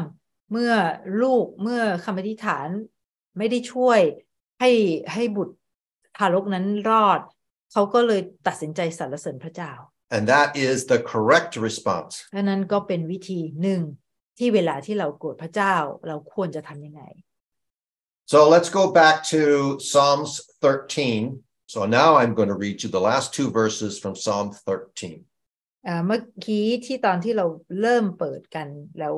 เมื่อลูกเมื่อคำอธิษฐานไม่ได้ช่วยให้ให้บุตรทารกนั้นรอด เขาก็เลยตัดสินใจสรรเสริญพระเจ้า and that is the correct response อันนั้นก็เป็นวิธีหนึ่งที่เวลาที่เราโกรธพระเจ้า เราควรจะทำยังไง so let's go back to Psalms 13 So now I'm going to read you the last two verses from Psalm 13. เมื่อกี้ที่ตอนที่เราเริ่มเปิดกันแล้ว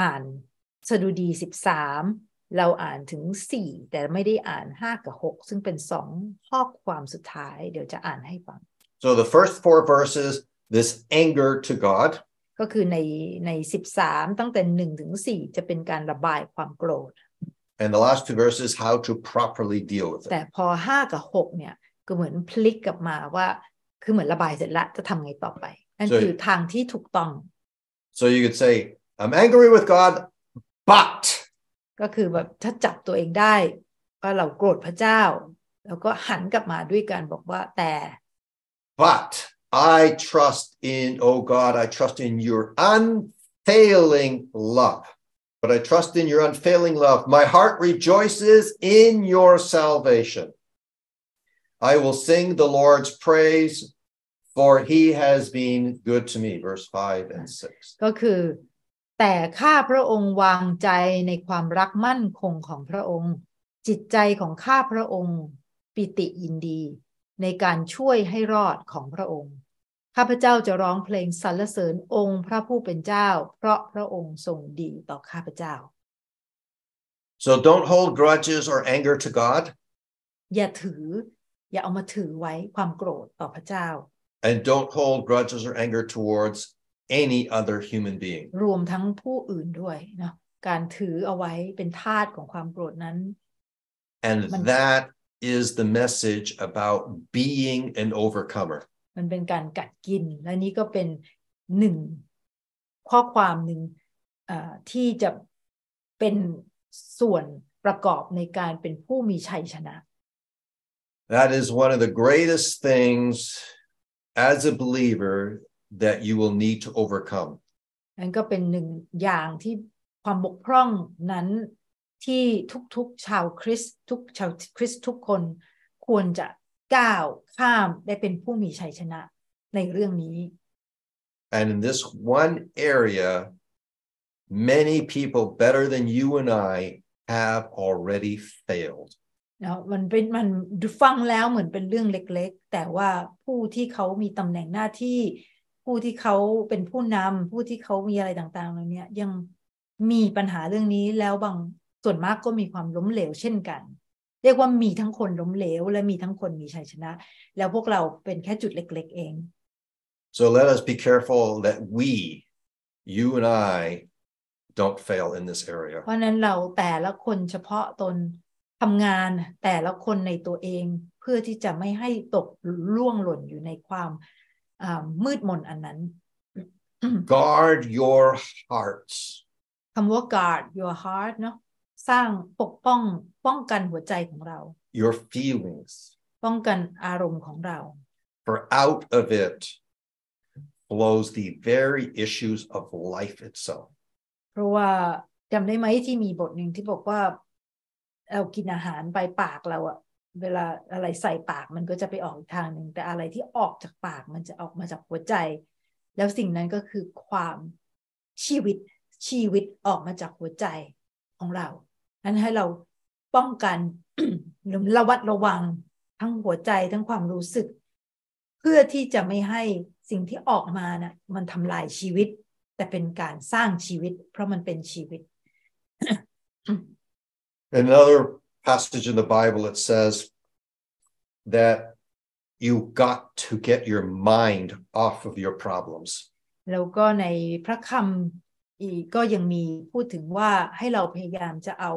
อ่านสดุดี 13 เราอ่านถึง 4 แต่ไม่ได้อ่าน 5 กับ 6 ซึ่งเป็น2ข้อความสุดท้าย เดี๋ยวจะอ่านให้ฟัง So the first four verses this anger to God ก็คือในใน13 ตั้งแต่1ถึง4จะเป็นการระบายความโกรธ And the last two verses, how to properly deal with it. แต่พอห้ากับหกเนี่ยก็เหมือนพลิกกลับมาว่า คือเหมือนระบายเสร็จแล้วจะทำไงต่อไป นั่นคือทางที่ถูกต้อง so you could say I'm angry with God but ก็คือแบบถ้าจับตัวเองได้ว่าเราโกรธพระเจ้าแล้วก็หันกลับมาด้วยการบอกว่าแต่ but I trust in oh God I trust in your unfailing love but I trust in your unfailing love. My heart rejoices in your salvation. I will sing the Lord's praise, for he has been good to me. Verse 5 and 6. ก็คือแต่ข้าพระองค์วางใจในความรักมั่นคงของพระองค์ข้าพเจ้าจะร้องเพลงสรรเสริญองค์พระผู้เป็นเจ้าเพราะพระองค์ทรงดีต่อข้าพเจ้า so don't hold grudges or anger to God อย่าถืออย่าเอามาถือไว้ความโกรธต่อพระเจ้า and don't hold grudges or anger towards any other human being รวมทั้งผู้อื่นด้วยนะการถือเอาไว้เป็นทาสของความโกรธนั้น and that is the message about being an overcomer มันเป็นการกัดกินและนี้ก็เป็นหนึ่งข้อความหนึ่งที่จะเป็นส่วนประกอบในการเป็นผู้มีชัยชนะ That is one of the greatest things as a believer that you will need to overcome นั่นก็เป็นหนึ่งอย่างที่ความบกพร่องนั้นที่ทุกๆชาวคริสทุกชาวคริสทุกคนควรจะก้าวข้ามได้เป็นผู้มีชัยชนะในเรื่องนี้ and in this one area many people better than you and I have already failed นะมันเป็นมันฟังแล้วเหมือนเป็นเรื่องเล็กๆ แต่ว่าผู้ที่เขามีตำแหน่งหน้าที่ผู้ที่เขาเป็นผู้นำผู้ที่เขามีอะไรต่างๆ เหล่านี้ยังมีปัญหาเรื่องนี้แล้วบางส่วนมากก็มีความล้มเหลวเช่นกันเรียกว่ามีทั้งคนล้มเหลวและมีทั้งคนมีชัยชนะ แล้วพวกเราเป็นแค่จุดเล็ก ๆ เอง so let us be careful that we you and I don't fail in this area เพราะนั้นเราแต่ละคนเฉพาะตนทำงานแต่ละคนในตัวเอง เพื่อที่จะไม่ให้ตกล่วงหล่นอยู่ในความมืดมนอันนั้น guard your hearts คำว่า guard your heart เนาะสร้างปกป้องป้องกันหัวใจของเรา your feelings ป้องกันอารมณ์ของเรา for out of it flows the very issues of life itself เพราะว่าจำได้ไหมที่มีบทหนึ่งที่บอกว่าเรากินอาหารไปปากเราอะเวลาอะไรใส่ปากมันก็จะไปออกทางหนึ่ง แต่อะไรที่ออกจากปากมันจะออกมาจากหัวใจ แล้วสิ่งนั้นก็คือความชีวิตชีวิตออกมาจากหัวใจของเรานั้นให้เราป้องกันหรือระวัดระวังทั้งหัวใจทั้งความรู้สึก เพื่อที่จะไม่ให้สิ่งที่ออกมานะ่ะมันทำลายชีวิต แต่เป็นการสร้างชีวิต เพราะมันเป็นชีวิต Another passage in the Bible it says that you got to get your mind off of your problems แล้วก็ในพระคำก็ยังมีพูดถึงว่าให้เราพยายามจะเอา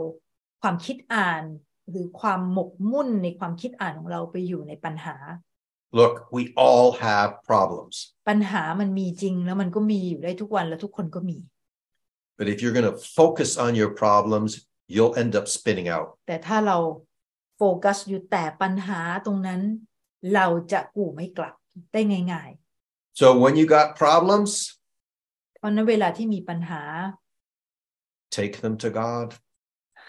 ความคิดอ่าน หรือความหมกมุ่นในความคิดอ่านของเราไปอยู่ในปัญหา Look we all have problems ปัญหามันมีจริงแล้วมันก็มีอยู่ได้ทุกวันและทุกคนก็มี but if you're going to focus on your problems you'll end up spinning out แต่ถ้าเราโฟกัสอยู่แต่ปัญหาตรงนั้นเราจะกู่ไม่กลับได้ง่ายๆ so when you got problems ราะนั้นเวลาที่มีปัญหา take them to God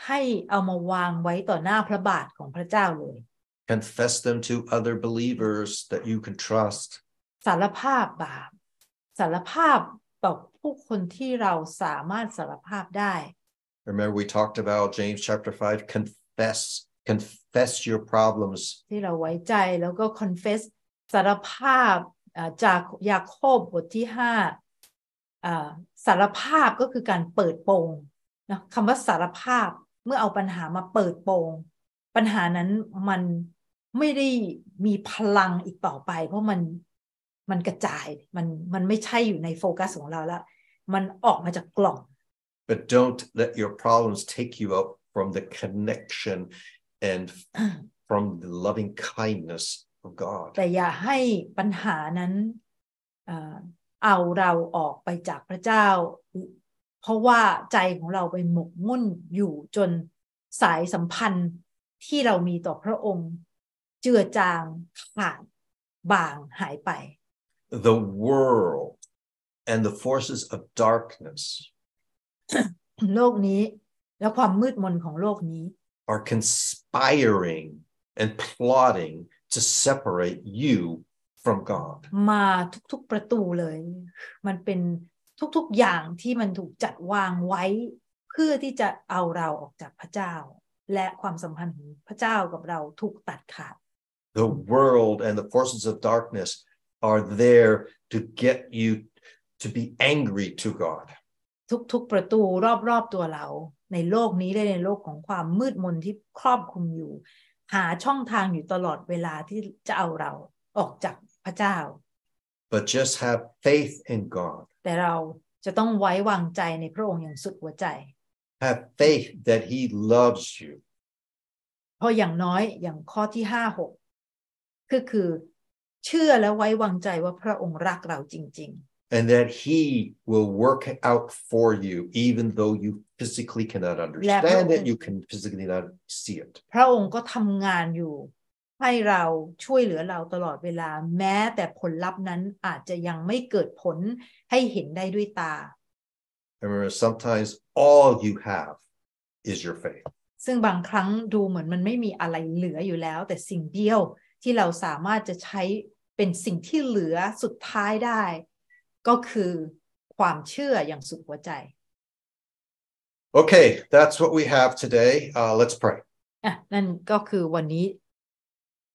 ให้เอามาวางไว้ต่อหน้าพระบาทของพระเจ้าเลย confess them to other believers that you can trust สารภาพบาปสารภาพต่อผู้คนที่เราสามารถสารภาพได้ remember we talked about James chapter 5 confess confess your problems ที่เราไว้ใจแล้วก็ confess สารภาพจากยาโคบบทที่5สารภาพก็คือการเปิดโปงนะคำว่าสารภาพเมื่อเอาปัญหามาเปิดโปงปัญหานั้นมันไม่ได้มีพลังอีกต่อไป เพราะมันมันกระจายมันมันไม่ใช่อยู่ในโฟกัสของเราแล้ว มันออกมาจากกล่อง but don't let your problems take you up from the connection and from the loving kindness of God แต่อย่าให้ปัญหานั้นเอาเราออกไปจากพระเจ้าเพราะว่าใจของเราไปหมกมุ่นอยู่จนสายสัมพันธ์ที่เรามีต่อพระองค์ เจือจางขาดบางหายไป The world and the forces of darkness โลกนี้ และความมืดมนของโลกนี้ are conspiring and plotting to separate you from God มาทุกๆประตูเลย มันเป็นทุกๆ อย่างที่มันถูกจัดวางไว้ เพื่อที่จะเอาเราออกจากพระเจ้า และความสัมพันธ์ของพระเจ้ากับเราถูกตัดขาด The world and the forces of darkness are there to get you to be angry to God ทุกๆประตูรอบๆ ตัวเรา ในโลกนี้และในโลกของความมืดมนที่ครอบคลุมอยู่ หาช่องทางอยู่ตลอดเวลาที่จะเอาเราออกจากพระเจ้า but just have faith in God แต่เราจะต้องไว้วางใจในพระองค์อย่างสุดหัวใจ have faith that He loves you เพราะอย่างน้อยอย่างข้อที่ห้าหกก็คือเชื่อและไว้วางใจว่าพระองค์รักเราจริงๆ and that he will work out for you even though you physically cannot understand it you can physically not see it พระองค์ก็ทำงานอยู่ให้เราช่วยเหลือเราตลอดเวลา แม้แต่ผลลัพธ์นั้นอาจจะยังไม่เกิดผลให้เห็นได้ด้วยตา Remember sometimes all you have is your faith ซึ่งบางครั้งดูเหมือนมันไม่มีอะไรเหลืออยู่แล้ว แต่สิ่งเดียวที่เราสามารถจะใช้เป็นสิ่งที่เหลือสุดท้ายได้ ก็คือความเชื่ออย่างสุดหัวใจ Okay that's what we have today uh, let's pray นั่นก็คือวันนี้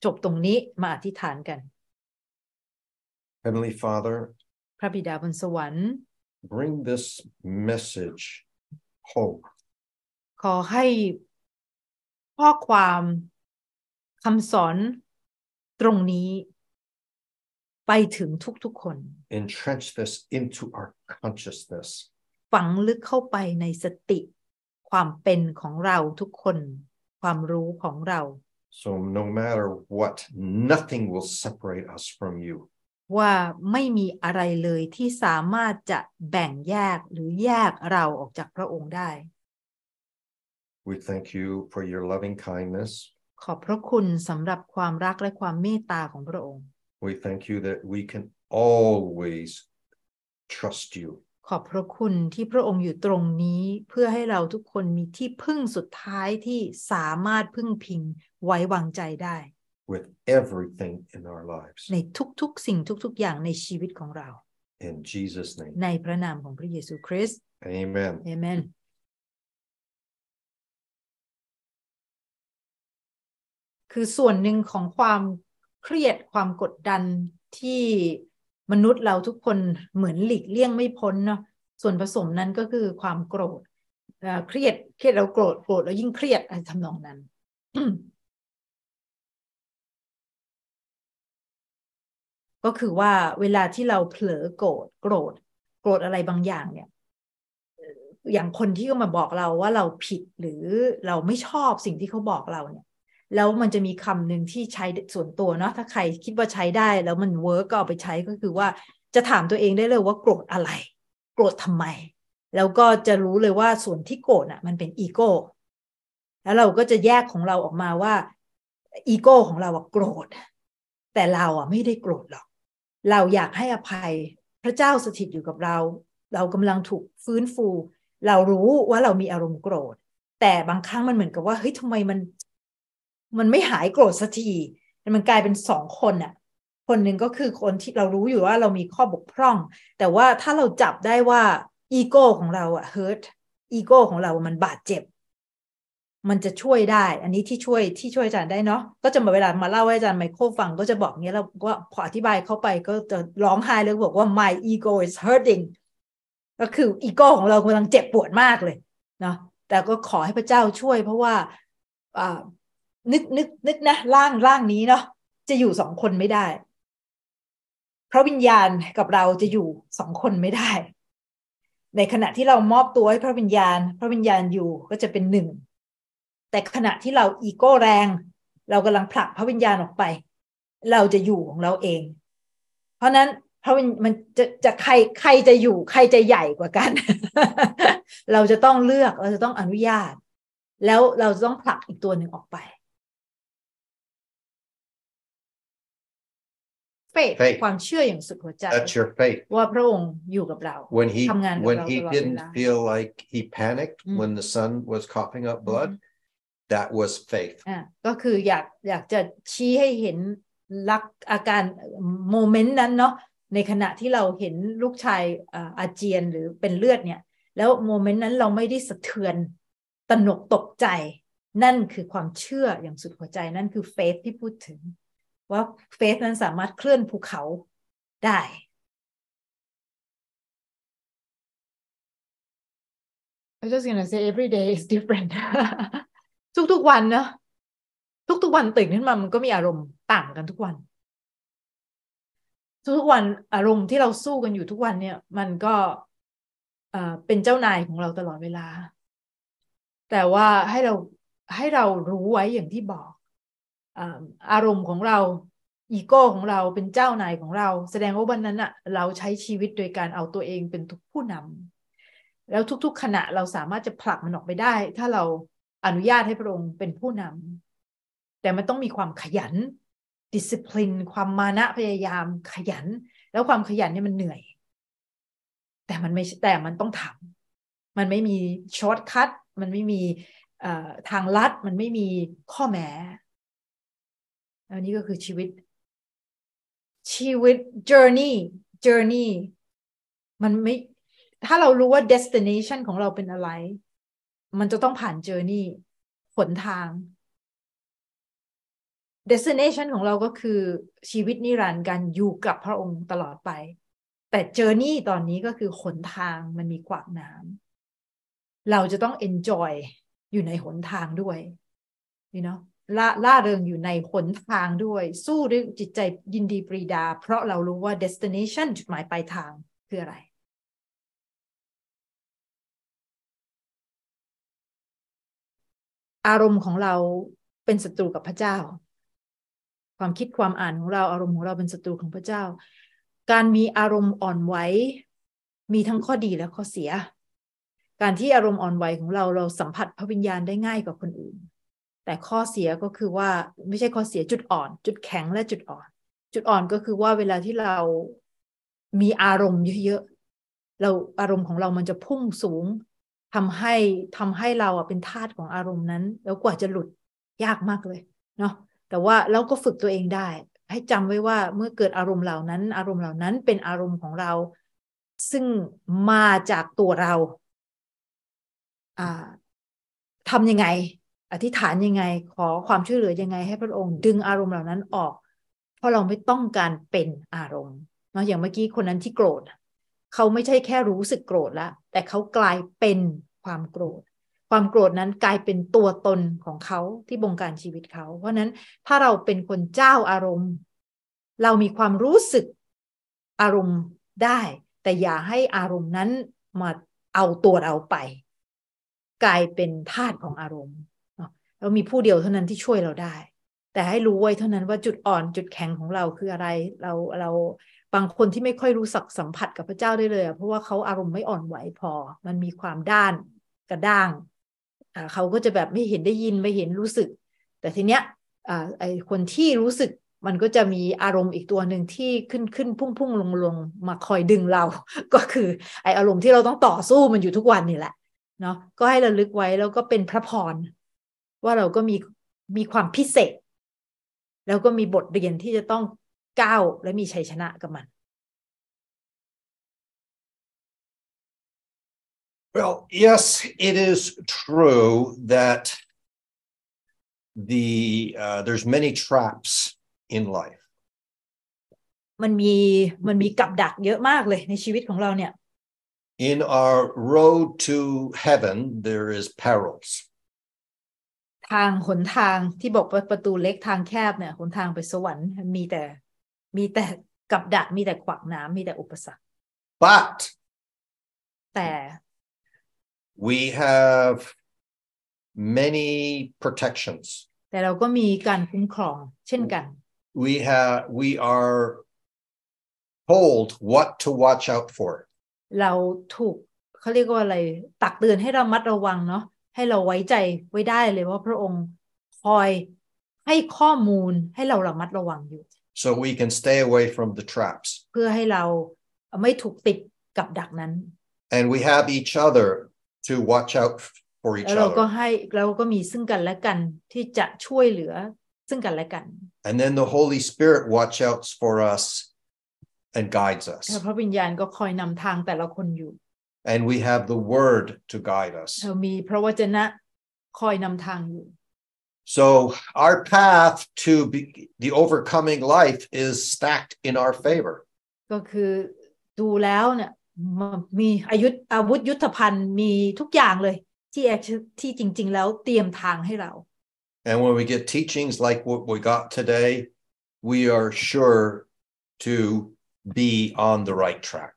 จบตรงนี้มาอธิษฐานกัน Heavenly Father พระบิดาบนสวรรค์ bring this message hope ขอให้ข้อความคำสอนตรงนี้ ไปถึงทุกๆคน entrench this into our consciousness ฝังลึกเข้าไปในสติ ความเป็นของเราทุกคน ความรู้ของเรา so no matter what nothing will separate us from you ว่าไม่มีอะไรเลยที่สามารถจะแบ่งแยกหรือแยกเราออกจากพระองค์ได้ We thank you for your loving kindness ขอบพระคุณสำหรับความรักและความเมตตาของพระองค์ We thank you that we can always trust you ขอบพระคุณที่พระองค์อยู่ตรงนี้เพื่อให้เราทุกคนมีที่พึ่งสุดท้ายที่สามารถพึ่งพิงไว้วางใจได้ with everything in our lives ในทุกๆสิ่งทุก ๆอย่างในชีวิตของเรา in Jesus name ในพระนามของพระเยซูคริสต์ amen amen คือส่วนหนึ่งของความเครียดความกดดันที่มนุษย์เราทุกคนเหมือนหลีกเลี่ยงไม่พ้นเนาะส่วนผสมนั้นก็คือความโกรธเครียดเครียดเราโกรธโกรธแล้วยิ่งเครียดทำนองนั้นก็คือว่าเวลาที่เราเผลอโกรธโกรธ โกรธอะไรบางอย่าง เนี่ยอย่างคนที่ก็มาบอกเราว่าเราผิดหรือเราไม่ชอบสิ่งที่เขาบอกเราเนี่ยแล้วมันจะมีคำหนึ่งที่ใช้ส่วนตัวเนาะถ้าใครคิดว่าใช้ได้ แล้วมันเวิร์กก็เอาไปใช้ก็คือว่า จะถามตัวเองได้เลยว่าโกรธอะไร โกรธทำไม แล้วก็จะรู้เลยว่าส่วนที่โกรธอ่ะมันเป็นอีโก้แล้วเราก็จะแยกของเราออกมาว่าอีโก้ของเราอะโกรธ แต่เราอะไม่ได้โกรธหรอก เราอยากให้อภัยพระเจ้าสถิตอยู่กับเรา เรากำลังถูกฟื้นฟู เรารู้ว่าเรามีอารมณ์โกรธ แต่บางครั้งมันเหมือนกับว่าเฮ้ยทำไมมันมันไม่หายโกรธสักทีมันกลายเป็นสองคนอะคนหนึ่งก็คือคนที่เรารู้อยู่ว่าเรามีข้อบกพร่อง แต่ว่าถ้าเราจับได้ว่า อีโก้ของเราอะเฮิร์ตอีโก้ของเรา มันบาดเจ็บ มันจะช่วยได้ อันนี้ที่ช่วยที่ช่วยอาจารย์ได้เนาะ ก็จะมาเวลามาเล่าให้อาจารย์ไมโครฟังก็จะบอกเงี้ยเราก็พออธิบายเข้าไปก็จะร้องไห้แล้วบอกว่า my ego is hurting ก็คืออีโก้ของเรากำลังเจ็บปวดมากเลยเนาะ แต่ก็ขอให้พระเจ้าช่วยเพราะว่านึกนึกนึกนะร่างร่างนี้เนาะจะอยู่สองคนไม่ได้ เพราะวิญญาณกับเราจะอยู่สองคนไม่ได้ ในขณะที่เรามอบตัวให้พระวิญญาณ พระวิญญาณอยู่ก็จะเป็นหนึ่งแต่ขณะที่เราอีโก้แรง เรากำลังผลักพระวิญญาณออกไป เราจะอยู่ของเราเอง เพราะนั้นพระวิญมันจะจะใครใครจะอยู่ใครจะใหญ่กว่ากัน เราจะต้องเลือกเราจะต้องอนุญาตแล้วเราต้องผลักอีกตัวหนึ่งออกไป faith, faith ความเชื่ออย่างสุดหัวใจ That's your faith. ว่าพระองค์อยู่กับเรา When he ทำงานกับ when เรา he ลอดเว didn't ลา feel like he panicked Mm. when the son was coughing up blood, that was faith. ก็คืออยากอยากจะชี้ให้เห็นลักอาการโมเมนต์นั้นเนาะในขณะที่เราเห็นลูกชายอาเจียนหรือเป็นเลือดเนี่ยแล้วโมเมนต์นั้นเราไม่ได้สะเทือนตระหนกตกใจนั่นคือความเชื่ออย่างสุดหัวใจนั่นคือเฟสที่พูดถึงว่าเฟสนั้นสามารถเคลื่อนภูเขาได้ I'm just gonna say every day is different ทุกๆวันนะทุกๆวันตื่นขึ้นมามันก็มีอารมณ์ต่างกันทุกวันทุกวันอารมณ์ที่เราสู้กันอยู่ทุกวันเนี่ยมันก็เป็นเจ้านายของเราตลอดเวลา แต่ว่าให้เราให้เรารู้ไว้อย่างที่บอกอารมณ์ของเราอีโก้ของเราเป็นเจ้านายของเราแสดงว่าวันนั้นอะเราใช้ชีวิตโดยการเอาตัวเองเป็นผู้นำ แล้วทุกๆขณะเราสามารถจะผลักมันออกไปได้ ถ้าเราอนุญาตให้พระองค์เป็นผู้นำ แต่มันต้องมีความขยันดิสซิ p ลินความมานะพยายาม ขยัน แล้วความขยันเนี่ยมันเหนื่อย แต่มันไม่แต่มันต้องทำมันไม่มีช็อตคัทมันไม่มีทางลัด มันไม่มีข้อแม้แล้วนี่ก็คือชีวิต ชีวิต journey journey มันไม่ ถ้าเรารู้ว่า destination ของเราเป็นอะไร มันจะต้องผ่าน journey ขนทาง destination ของเราก็คือชีวิตนิรันดร์การอยู่กับพระองค์ตลอดไป แต่ journey ตอนนี้ก็คือขนทางมันมีกวากน้ำ เราจะต้อง enjoy อยู่ในหนทางด้วย you know ล่าล่าเริงอยู่ในหนทางด้วย สู้ด้วยจิตใจยินดีปรีดา เพราะเรารู้ว่า destination จุดหมายปลายทางคืออะไร อารมณ์ของเราเป็นศัตรูกับพระเจ้า ความคิดความอ่านของเราอารมณ์ของเราเป็นศัตรูของพระเจ้า การมีอารมณ์อ่อนไหวมีทั้งข้อดีและข้อเสีย การที่อารมณ์อ่อนไหวของ เราเราสัมผัสพระวิญญาณได้ง่ายกว่าคนอื่นแต่ข้อเสียก็คือว่าไม่ใช่ข้อเสียจุดอ่อน จุดแข็งและจุดอ่อน จุดอ่อนก็คือว่าเวลาที่เรามีอารมณ์เยอะๆ เราอารมณ์ของเรามันจะพุ่งสูง ทำให้ทำให้เราอ่ะเป็นทาสของอารมณ์นั้น แล้วกว่าจะหลุดยากมากเลยเนาะแต่ว่าเราก็ฝึกตัวเองได้ ให้จำไว้ว่าเมื่อเกิดอารมณ์เหล่านั้น อารมณ์เหล่านั้น เป็นอารมณ์ของเรา ซึ่งมาจากตัวเรา อ่าทำยังไงอธิษฐานยังไงขอความช่วยเหลือยังไงให้พระองค์ ดึงอารมณ์เหล่านั้นออก เพราะเราไม่ต้องการเป็นอารมณ์เนาะอย่างเมื่อกี้คนนั้นที่โกรธเขาไม่ใช่แค่รู้สึกโกรธละแต่เขากลายเป็นความโกรธ ความโกรธนั้นกลายเป็นตัวตนของเขาที่บงการชีวิตเขาเพราะนั้นถ้าเราเป็นคนเจ้าอารมณ์ เรามีความรู้สึก อารมณ์ได้ แต่อย่าให้อารมณ์นั้นมาเอาตัวเราไป กลายเป็นธาตุของอารมณ์แล้วมีผู้เดียวเท่านั้นที่ช่วยเราได้ แต่ให้รู้ไว้เท่านั้นว่าจุดอ่อนจุดแข็งของเราคืออะไร เราเราบางคนที่ไม่ค่อยรู้สักสัมผัสกับพระเจ้าได้เลย เพราะว่าเขาอารมณ์ไม่อ่อนไหวพอ มันมีความด้านกระด้าง เขาก็จะแบบไม่เห็นได้ยินไม่เห็นรู้สึก แต่ทีเนี้ยไอคนที่รู้สึกมันก็จะมีอารมณ์อีกตัวหนึ่งที่ขึ้นขึ้นพุ่งพุ่งลงลงมาคอยดึงเราก็คือ ไออารมณ์ที่เราต้องต่อสู้มันอยู่ทุกวันนี่แหละ เนาะ ก็ให้ระลึกไว้แล้วก็เป็นพระพรว่าเราก็มีมีความพิเศษ แล้วก็มีบทเรียนที่จะต้องก้าวและมีชัยชนะกับมัน Well, yes, it is true that the uh, there's many traps in life. มันมีมันมีกับดักเยอะมากเลยในชีวิตของเราเนี่ย In our road to heaven, there is perils. ทางหนทางที่บอกประตูเล็กทางแคบเนี่ยหนทางไปสวรรค์มีแต่มีแต่กับดักมีแต่ขวางน้ำมีแต่อุปสรรค but แต่ we have many protections แต่เราก็มีการคุ้มครอง เช่นกัน we have we are told what to watch out for เราถูกเขาเรียกว่าอะไร ตักเตือนให้เรามัดระวังเนาะให้เราไว้ใจไว้ได้เลยว่าพระองค์คอยให้ข้อมูลให้เราระมัดระวังอยู่ so we can stay away from the traps เพื่อให้เราไม่ถูกติดกับดักนั้น and we have each other to watch out for each other เราก็ให้เราก็มีซึ่งกันและกัน ที่จะช่วยเหลือซึ่งกันและกัน and then the Holy Spirit watch outs for us and guides us พระวิญญาณก็คอยนำทางแต่ละคนอยู่ and we have the word to guide us so our path to be, the overcoming life is stacked in our favor ก็คือดูแล้วเนี่ยมีอายุอาวุธยุทธภัณฑ์มีทุกอย่างเลยที่ที่จริง and when we get teachings like what we got today we are sure to be on the right track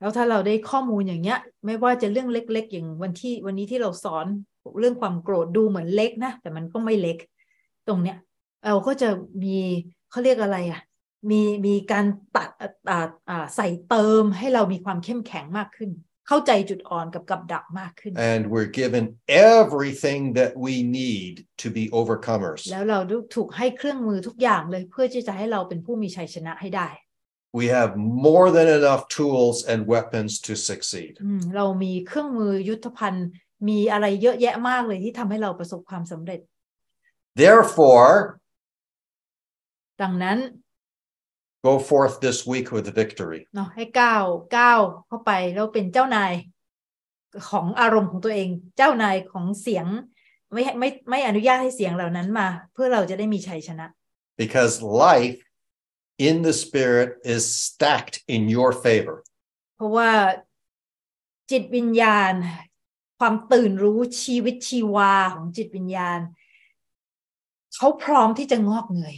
แล้วถ้าเราได้ข้อมูลอย่างเงี้ยไม่ว่าจะเรื่องเล็กๆ อย่างวันที่วันนี้ที่เราสอนเรื่องความโกรธดูเหมือนเล็กนะแต่มันก็ไม่เล็ก ตรงเนี้ย เราก็จะมีเขาเรียกอะไรอะ่ะมีมีการตัดอ่าอ่าใส่เติมให้เรามีความเข้มแข็งมากขึ้น เข้าใจจุดอ่อนกับกับดักมากขึ้น and we're given everything that we need to be overcomers แล้วเราถูกให้เครื่องมือทุกอย่างเลย เพื่อที่จะให้เราเป็นผู้มีชัยชนะให้ได้ we have more than enough tools and weapons to succeed เรามีเครื่องมือยุทธภัณฑ์ มีอะไรเยอะแยะมากเลยที่ทำให้เราประสบความสำเร็จ therefore ดังนั้น go forth this week with victory เนาะให้ก้าวก้าวเข้าไปแล้วเป็นเจ้านาย ของอารมณ์ของตัวเองเจ้านายของเสียงไม่ไม่ไม่อนุญาตให้เสียงเหล่านั้นมา เพื่อเราจะได้มีชัยชนะ because life in the spirit is stacked in your favor เพราะว่า จิตวิญญาณ ความตื่นรู้ชีวิตชีวาของจิตวิญญาณ เขาพร้อมที่จะงอกเงย